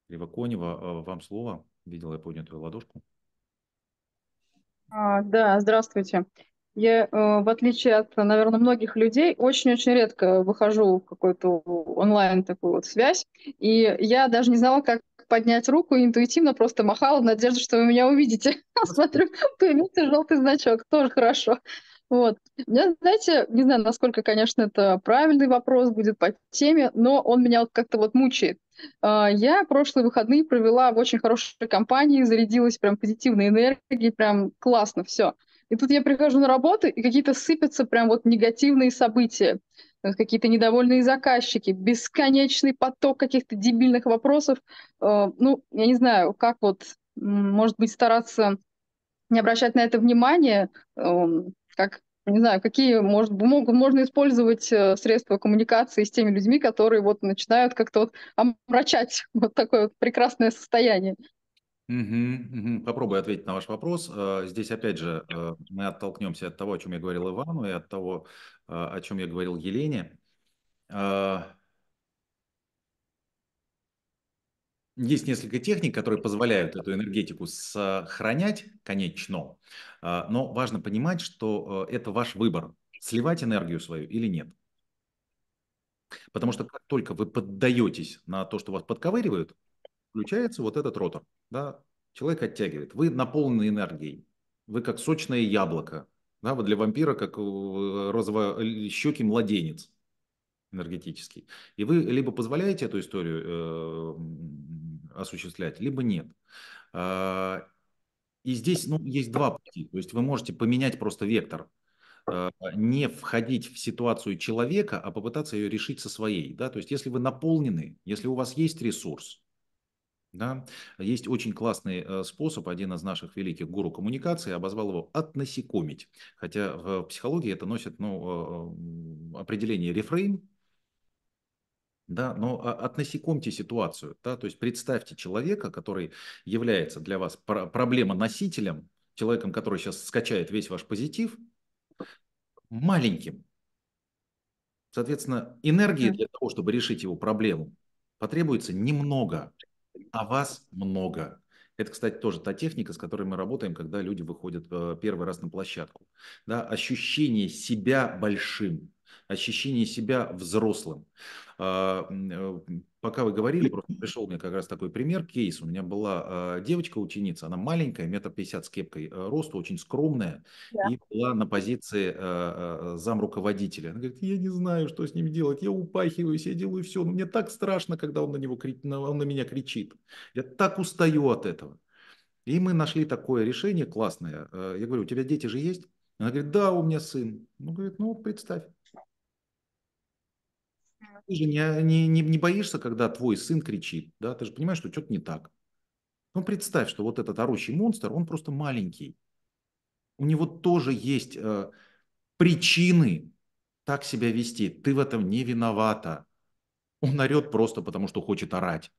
Кривоконева, а, вам слово. Видела я поднятую ладошку. А, да, здравствуйте. Я, э, в отличие от, наверное, многих людей, очень-очень редко выхожу в какую-то онлайн такую вот связь. И я даже не знала, как поднять руку, интуитивно просто махала в надежде, что вы меня увидите. Смотрю, появился желтый значок, тоже хорошо. Вот. Меня, знаете, не знаю, насколько, конечно, это правильный вопрос будет по теме, но он меня вот как-то вот мучает. А, я прошлые выходные провела в очень хорошей компании, зарядилась прям позитивной энергией, прям классно все. И тут я прихожу на работу, и какие-то сыпятся прям вот негативные события. Э, какие-то недовольные заказчики, бесконечный поток каких-то дебильных вопросов. Э, ну, я не знаю, как вот, может быть, стараться не обращать на это внимания, эм, как не знаю, какие может, могут, можно использовать э, средства коммуникации с теми людьми, которые вот начинают как-то вот омрачать вот такое вот прекрасное состояние. Угу, угу. Попробую ответить на ваш вопрос. Э, здесь, опять же, э, мы оттолкнемся от того, о чем я говорил Ивану, и от того, о чем я говорил Елене. Есть несколько техник, которые позволяют эту энергетику сохранять конечно, а, но важно понимать, что э, это ваш выбор, сливать энергию свою или нет. Потому что как только вы поддаетесь на то, что вас подковыривают, включается вот этот ротор. Да? Человек оттягивает. Вы наполнены энергией. Вы как сочное яблоко. Да? вот для вампира как э, розово э, щеки младенец энергетический. И вы либо позволяете эту историю э, осуществлять, либо нет. А, и здесь ну, есть два пути. То есть вы можете поменять просто вектор, э, не входить в ситуацию человека, а попытаться ее решить со своей. Да? То есть если вы наполнены, если у вас есть ресурс, да, есть очень классный э, способ, один из наших великих гуру коммуникации обозвал его «относекомить». Хотя в психологии это носит ну, э, определение рефрейн, да, но а, относикомьте ситуацию, да, то есть представьте человека, который является для вас проблемоносителем, человеком, который сейчас скачает весь ваш позитив, маленьким. Соответственно, энергии для того, чтобы решить его проблему, потребуется немного, а вас много. Это, кстати, тоже та техника, с которой мы работаем, когда люди выходят э, первый раз на площадку. Да, ощущение себя большим, ощущение себя взрослым. А, э, пока вы говорили, просто пришел мне как раз такой пример, кейс. У меня была а, девочка-ученица, она маленькая, метр пятьдесят с кепкой э, роста, очень скромная, да. и была на позиции а, зам руководителя. Она говорит, я не знаю, что с ним делать, я упахиваюсь, я делаю все, но мне так страшно, когда он на, него, он на меня кричит. Я так устаю от этого. И мы нашли такое решение классное. Э, я говорю, у тебя дети же есть? Она говорит, да, у меня сын. Ну, говорит, ну, представь ты же не, а, не, не, не боишься, когда твой сын кричит, да, ты же понимаешь, что что-то не так. Ну, представь, что вот этот орущий монстр, он просто маленький. У него тоже есть э, причины так себя вести. Ты в этом не виновата. Он орет просто потому, что хочет орать,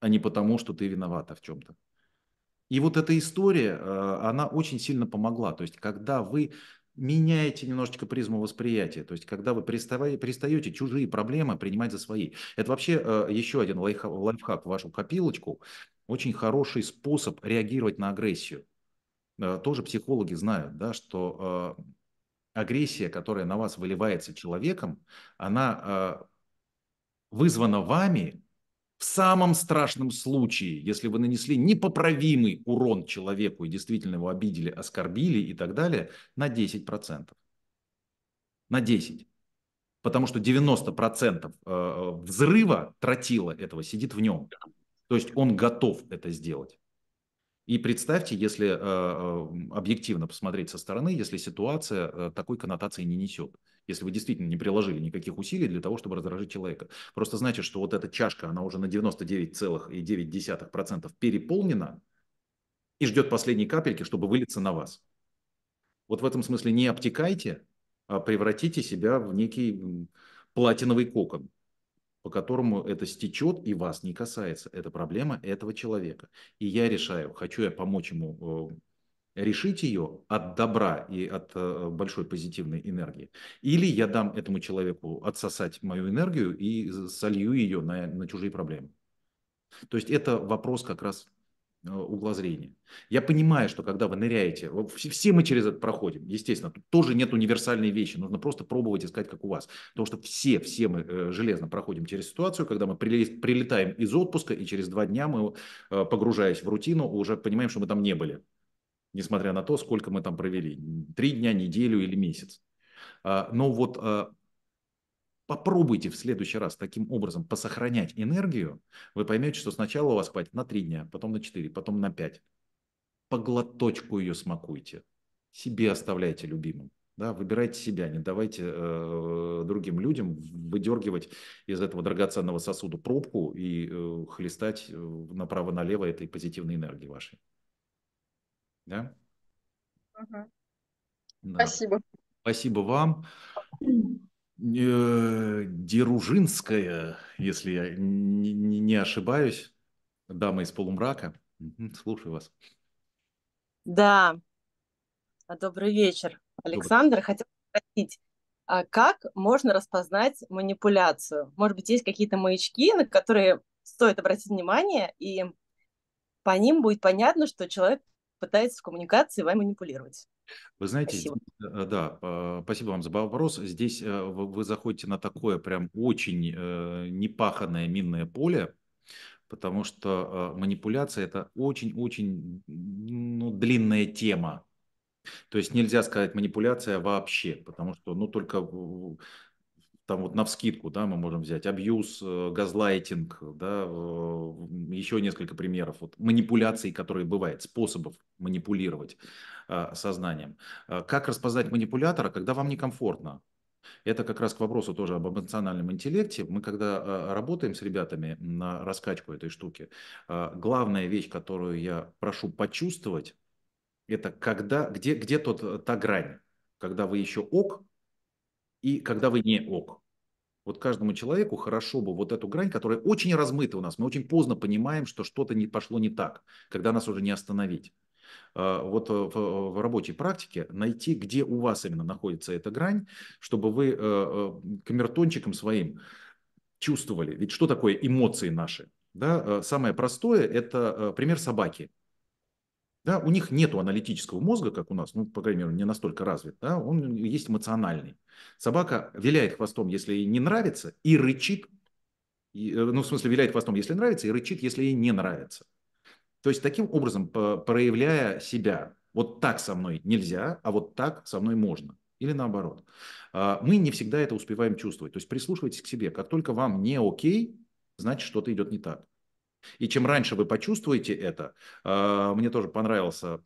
а не потому, что ты виновата в чем-то. И вот эта история, э, она очень сильно помогла. То есть, когда вы меняете немножечко призму восприятия. То есть, когда вы перестаете чужие проблемы принимать за свои. Это вообще э, еще один лайфхак, лайфхак в вашу копилочку. Очень хороший способ реагировать на агрессию. Э, тоже психологи знают, да, что э, агрессия, которая на вас выливается человеком, она э, вызвана вами, в самом страшном случае, если вы нанесли непоправимый урон человеку и действительно его обидели, оскорбили и так далее, на 10%. На 10%. Потому что 90% э, э, взрыва тротила этого сидит в нем. То есть он готов это сделать. И представьте, если э, э, объективно посмотреть со стороны, если ситуация э, такой коннотации не несет, если вы действительно не приложили никаких усилий для того, чтобы раздражить человека. Просто значит, что вот эта чашка, она уже на 99,9% переполнена и ждет последней капельки, чтобы вылиться на вас. Вот в этом смысле не обтекайте, а превратите себя в некий платиновый кокон по которому это стечет и вас не касается. Это проблема этого человека. И я решаю, хочу я помочь ему э, решить ее от добра и от э, большой позитивной энергии. Или я дам этому человеку отсосать мою энергию и солью ее на, на чужие проблемы. То есть это вопрос как раз Э, угла зрения. Я понимаю, что когда вы ныряете, все мы через это проходим, естественно, тут тоже нет универсальной вещи, нужно просто пробовать искать, как у вас. Потому что все, все мы э, железно проходим через ситуацию, когда мы прилетаем из отпуска, и через два дня мы, э, погружаясь в рутину, уже понимаем, что мы там не были, несмотря на то, сколько мы там провели, три дня, неделю или месяц. А, но вот а, попробуйте в следующий раз таким образом посохранять энергию, вы поймете, что сначала у вас хватит на 3 дня, потом на 4, потом на 5. Поглоточку ее смакуйте. Себе оставляйте любимым. Да, выбирайте себя, не давайте э, другим людям выдергивать из этого драгоценного сосуда пробку и э, хлестать э, направо-налево этой позитивной энергии вашей. Да? Угу. да? Спасибо. Спасибо вам. Э, Деружинская, если я не ошибаюсь, дама из полумрака. Слушаю вас. Да. А, добрый вечер, Александр. Добрый. Хотел спросить, а как можно распознать манипуляцию? Может быть, есть какие-то маячки, на которые стоит обратить внимание, и по ним будет понятно, что человек пытается в коммуникации вами манипулировать. Вы знаете, спасибо. Э, да, э, спасибо вам за вопрос. Здесь э, вы заходите на такое прям очень непаханное минное поле, потому что манипуляция – это очень-очень ну, длинная тема. То есть нельзя сказать манипуляция вообще, потому что ну, только там вот на навскидку, да, мы можем взять абьюз, газлайтинг, да, еще несколько примеров вот манипуляций, которые бывают, способов манипулировать. А, сознанием. А, как распознать манипулятора, когда вам некомфортно? Это как раз к вопросу тоже об эмоциональном интеллекте. Мы когда а, работаем с ребятами на раскачку этой штуки, главная вещь, которую я прошу почувствовать, это когда, где, где тот, та грань, когда вы еще ок и когда вы не ок. Вот каждому человеку хорошо бы вот эту грань, которая очень размыта у нас. Мы очень поздно понимаем, что что-то не пошло не так, когда нас уже не остановить. А, вот э, в, в рабочей практике найти, где у вас именно находится эта грань, чтобы вы а, а, камертончиком своим чувствовали. Ведь что такое эмоции наши? Да? Самое простое – это пример собаки. Да, у них нет аналитического мозга, как у нас, ну, по крайней мере, не настолько развит, да, он есть эмоциональный. Собака виляет хвостом, если ей не нравится, и рычит, и, э, ну, в смысле, виляет хвостом, если нравится, и рычит, если ей не нравится. То есть таким образом, проявляя себя, вот так со мной нельзя, а вот так со мной можно. Или наоборот. А, мы не всегда это успеваем чувствовать. То есть прислушивайтесь к себе. Как только вам не окей, значит что-то идет не так. И чем раньше вы почувствуете это, а, мне тоже понравился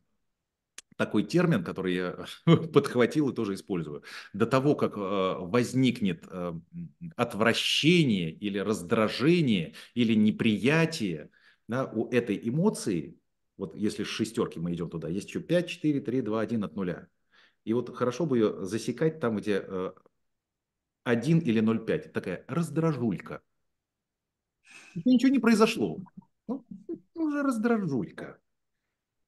такой термин, который я подхватил и тоже использую. До того, как а, возникнет отвращение или раздражение или неприятие, да, у этой эмоции, вот если с шестерки мы идем туда, есть еще 5, 4, 3, 2, 1 от нуля. И вот хорошо бы ее засекать там, где 1 э, или 0,5. Такая раздражулька. Еще ничего не произошло. Ну, уже раздражулька.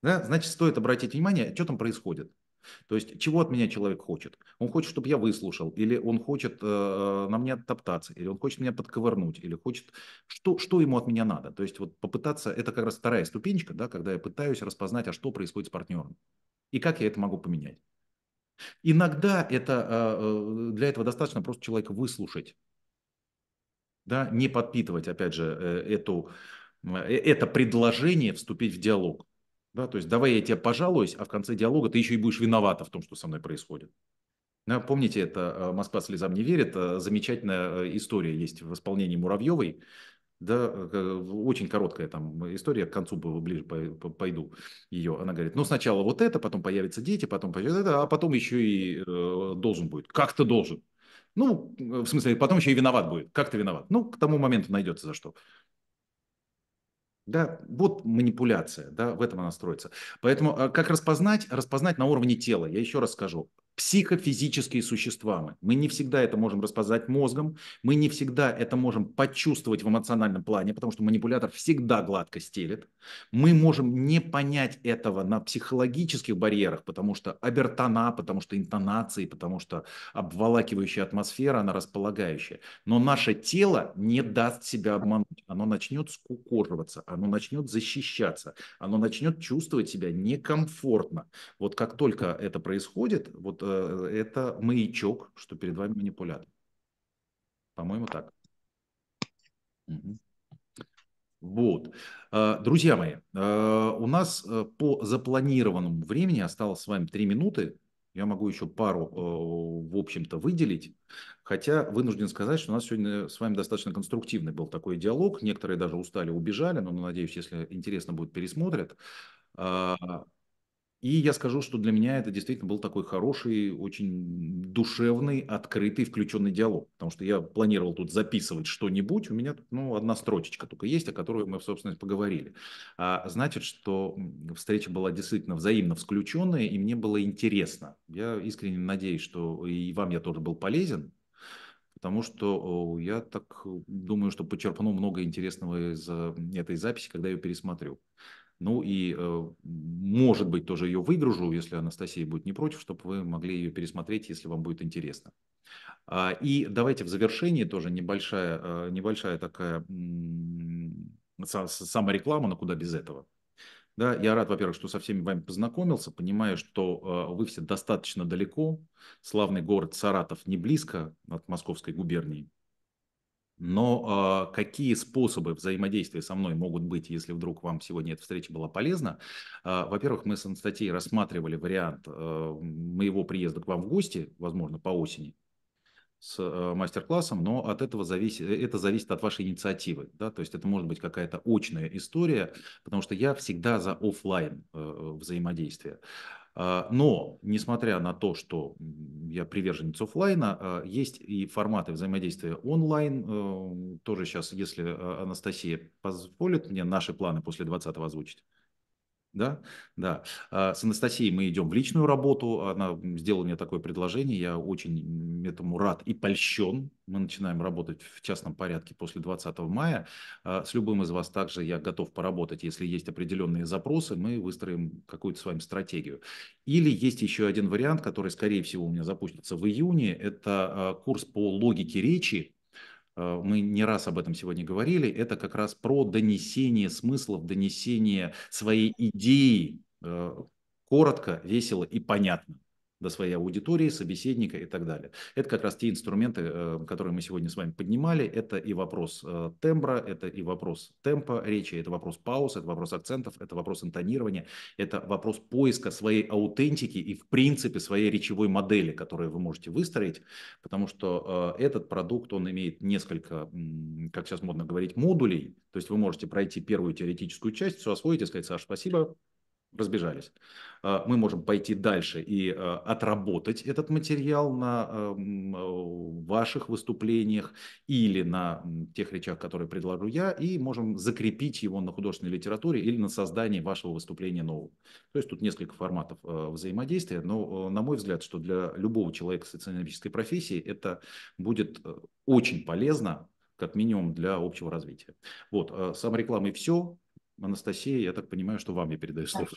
Да? Значит, стоит обратить внимание, что там происходит. То есть чего от меня человек хочет? Он хочет, чтобы я выслушал, или он хочет э, э, на мне топтаться, или он хочет меня подковырнуть, или хочет... Что, что ему от меня надо? То есть вот попытаться... Это как раз вторая ступенечка, да, когда я пытаюсь распознать, а что происходит с партнером. И как я это могу поменять? Иногда это, э, э, для этого достаточно просто человека выслушать. Да, не подпитывать, опять же, э, эту, э, это предложение вступить в диалог. Да, то есть давай я тебя пожалуюсь, а в конце диалога ты еще и будешь виновата в том, что со мной происходит. Да, помните, это э, «Москва слезам не верит», э, замечательная э, история есть в исполнении Муравьевой, да, очень короткая там история, к концу ближе пойду ее. Она говорит, ну сначала вот это, потом появятся дети, потом появится это, а потом еще и должен будет. Как ты должен? Ну, в смысле, потом еще и виноват будет. Как ты виноват? Ну, к тому моменту найдется за что. Да, вот манипуляция, да, в этом она строится. Поэтому э, как распознать? Распознать на уровне тела. Я еще раз скажу психофизические существа мы. Мы не всегда это можем распознать мозгом, мы не всегда это можем почувствовать в эмоциональном плане, потому что манипулятор всегда гладко стелет. Мы можем не понять этого на психологических барьерах, потому что обертона, потому что интонации, потому что обволакивающая атмосфера, она располагающая. Но наше тело не даст себя обмануть. Оно начнет скукоживаться, оно начнет защищаться, оно начнет чувствовать себя некомфортно. Вот как только это происходит, вот Э, это маячок, что перед вами манипулятор. По-моему, так. Угу. Вот. Э, друзья мои, э, у нас по запланированному времени осталось с вами 3 минуты. Я могу еще пару, в общем-то, выделить. Хотя вынужден сказать, что у нас сегодня с вами достаточно конструктивный был такой диалог. Некоторые даже устали, убежали, но, ну, надеюсь, если интересно будет, пересмотрят. И я скажу, что для меня это действительно был такой хороший, очень душевный, открытый, включенный диалог. Потому что я планировал тут записывать что-нибудь, у меня ну, одна строчечка только есть, о которой мы, собственно, поговорили. А значит, что встреча была действительно взаимно включенная, и мне было интересно. Я искренне надеюсь, что и вам я тоже был полезен, потому что я так э, думаю, что почерпну много интересного из э, этой записи, когда ее пересмотрю. Ну и, э, может быть, тоже ее выгружу, если Анастасия будет не против, чтобы вы могли ее пересмотреть, если вам будет интересно. А, и давайте в завершении тоже небольшая, э, небольшая такая самореклама, но куда без этого. Да, я рад, во-первых, что со всеми вами познакомился, понимаю, что э, вы все достаточно далеко. Славный город Саратов не близко от Московской губернии. Но э, какие способы взаимодействия со мной могут быть, если вдруг вам сегодня эта встреча была полезна? Э, во-первых, мы с Анастасией рассматривали вариант э, моего приезда к вам в гости, возможно, по осени, с э, мастер-классом, но от этого зависит, это зависит от вашей инициативы. Да? То есть это может быть какая-то очная история, потому что я всегда за офлайн э, взаимодействие. А, но, несмотря на то, что я приверженец офлайна, а, есть и форматы взаимодействия онлайн. А, тоже сейчас, если Анастасия позволит мне наши планы после 20-го озвучить. Да, да. А с Анастасией мы идем в личную работу. Она сделала мне такое предложение. Я очень этому рад и польщен. Мы начинаем работать в частном порядке после 20 мая. А с любым из вас также я готов поработать. Если есть определенные запросы, мы выстроим какую-то с вами стратегию. Или есть еще один вариант, который, скорее всего, у меня запустится в июне. Это а, курс по логике речи Э, мы не раз об этом сегодня говорили, это как раз про донесение смыслов, донесение своей идеи э, коротко, весело и понятно до своей аудитории, собеседника и так далее. Это как раз те инструменты, э, которые мы сегодня с вами поднимали. Это и вопрос э, тембра, это и вопрос темпа речи, это вопрос пауз, это вопрос акцентов, это вопрос интонирования, это вопрос поиска своей аутентики и, в принципе, своей речевой модели, которую вы можете выстроить, потому что э, этот продукт, он имеет несколько, как сейчас модно говорить, модулей. То есть вы можете пройти первую теоретическую часть, все освоить и сказать, Саша, спасибо, разбежались. А, мы можем пойти дальше и а, отработать этот материал на а, ваших выступлениях или на тех речах, которые предложу я, и можем закрепить его на художественной литературе или на создании вашего выступления нового. То есть тут несколько форматов взаимодействия, но на мой взгляд, что для любого человека с социально профессией это будет очень полезно, как минимум для общего развития. Вот, и все. Анастасия, я так понимаю, что вам я передаю слово.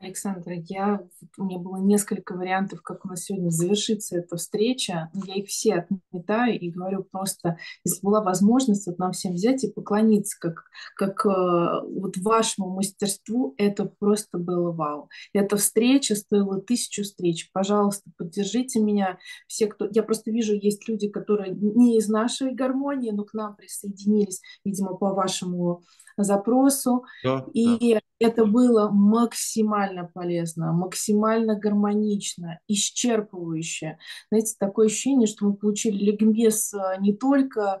Александр, я, у меня было несколько вариантов, как у нас сегодня завершится эта встреча. Я их все отметила да и говорю просто, если была возможность вот нам всем взять и поклониться, как, как э, вот вашему мастерству, это просто было вау. Эта встреча стоила тысячу встреч. Пожалуйста, поддержите меня. Все, кто... Я просто вижу, есть люди, которые не из нашей гармонии, но к нам присоединились, видимо, по вашему запросу. Да, и да. это было максимально полезно, максимально гармонично, исчерпывающе. Знаете, такое ощущение, что мы получили ликбез э, не только э,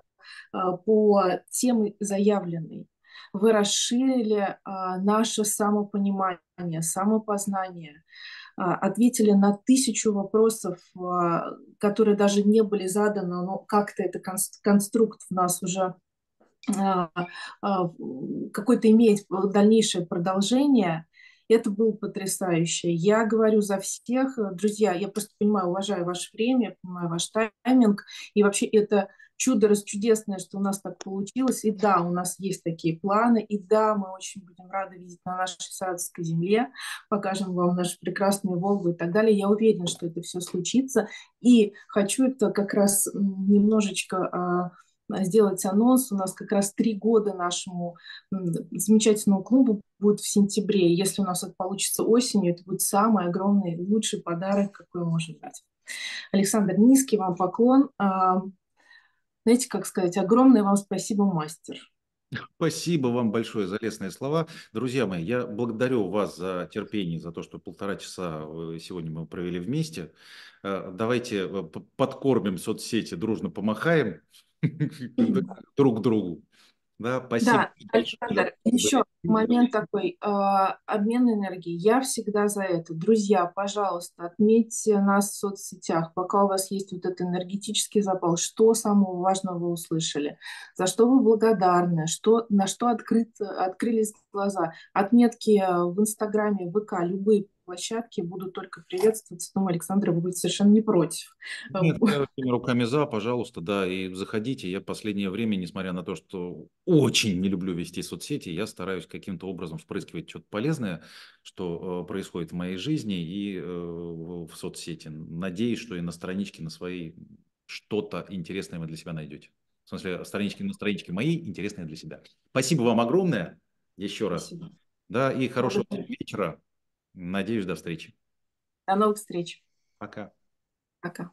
по теме заявленной. Вы расширили э, наше самопонимание, самопознание, ответили на тысячу вопросов, которые даже не были заданы, но как-то это конструкт в нас уже какой то имеет дальнейшее продолжение. Это было потрясающе. Я говорю за всех. Э, друзья, я просто понимаю, уважаю ваше время, понимаю ваш тайминг. И вообще это чудо расчудесное, что у нас так получилось. И да, у нас есть такие планы. И да, мы очень будем рады видеть на нашей садовской земле. Покажем вам наши прекрасные Волгу и так далее. Я уверена, что это все случится. И хочу это как раз немножечко а, а, сделать анонс. У нас как раз три года нашему замечательному клубу будет в сентябре. Если у нас это получится осенью, это будет самый огромный, лучший подарок, какой может дать. Александр Низкий, вам поклон. А, знаете, как сказать, огромное вам спасибо, мастер. Спасибо вам большое за лестные слова. Друзья мои, я благодарю вас за терпение, за то, что полтора часа э, сегодня мы провели вместе. Э, давайте э, подкормим соцсети, дружно помахаем друг другу. Да, спасибо. Да, Александр, еще момент такой, э, обмен энергии. Я всегда за это. Друзья, пожалуйста, отметьте нас в соцсетях, пока у вас есть вот этот энергетический запал, что самого важного вы услышали, за что вы благодарны, что, на что открыт, открылись глаза. Отметки в Инстаграме, ВК, любые площадке буду только приветствовать. Думаю, Александра, будет совершенно не против. А Нет, руками за, пожалуйста, да, и заходите. Я последнее время, несмотря на то, что очень не люблю вести соцсети, я стараюсь каким-то образом впрыскивать что-то полезное, что э, происходит в моей жизни и э, в соцсети. Надеюсь, что и на страничке на своей что-то интересное вы для себя найдете. В смысле, странички на страничке моей интересные для себя. Спасибо вам огромное еще раз. Да, и хорошего Спасибо. вечера. Надеюсь, до встречи. До новых встреч. Пока. Пока.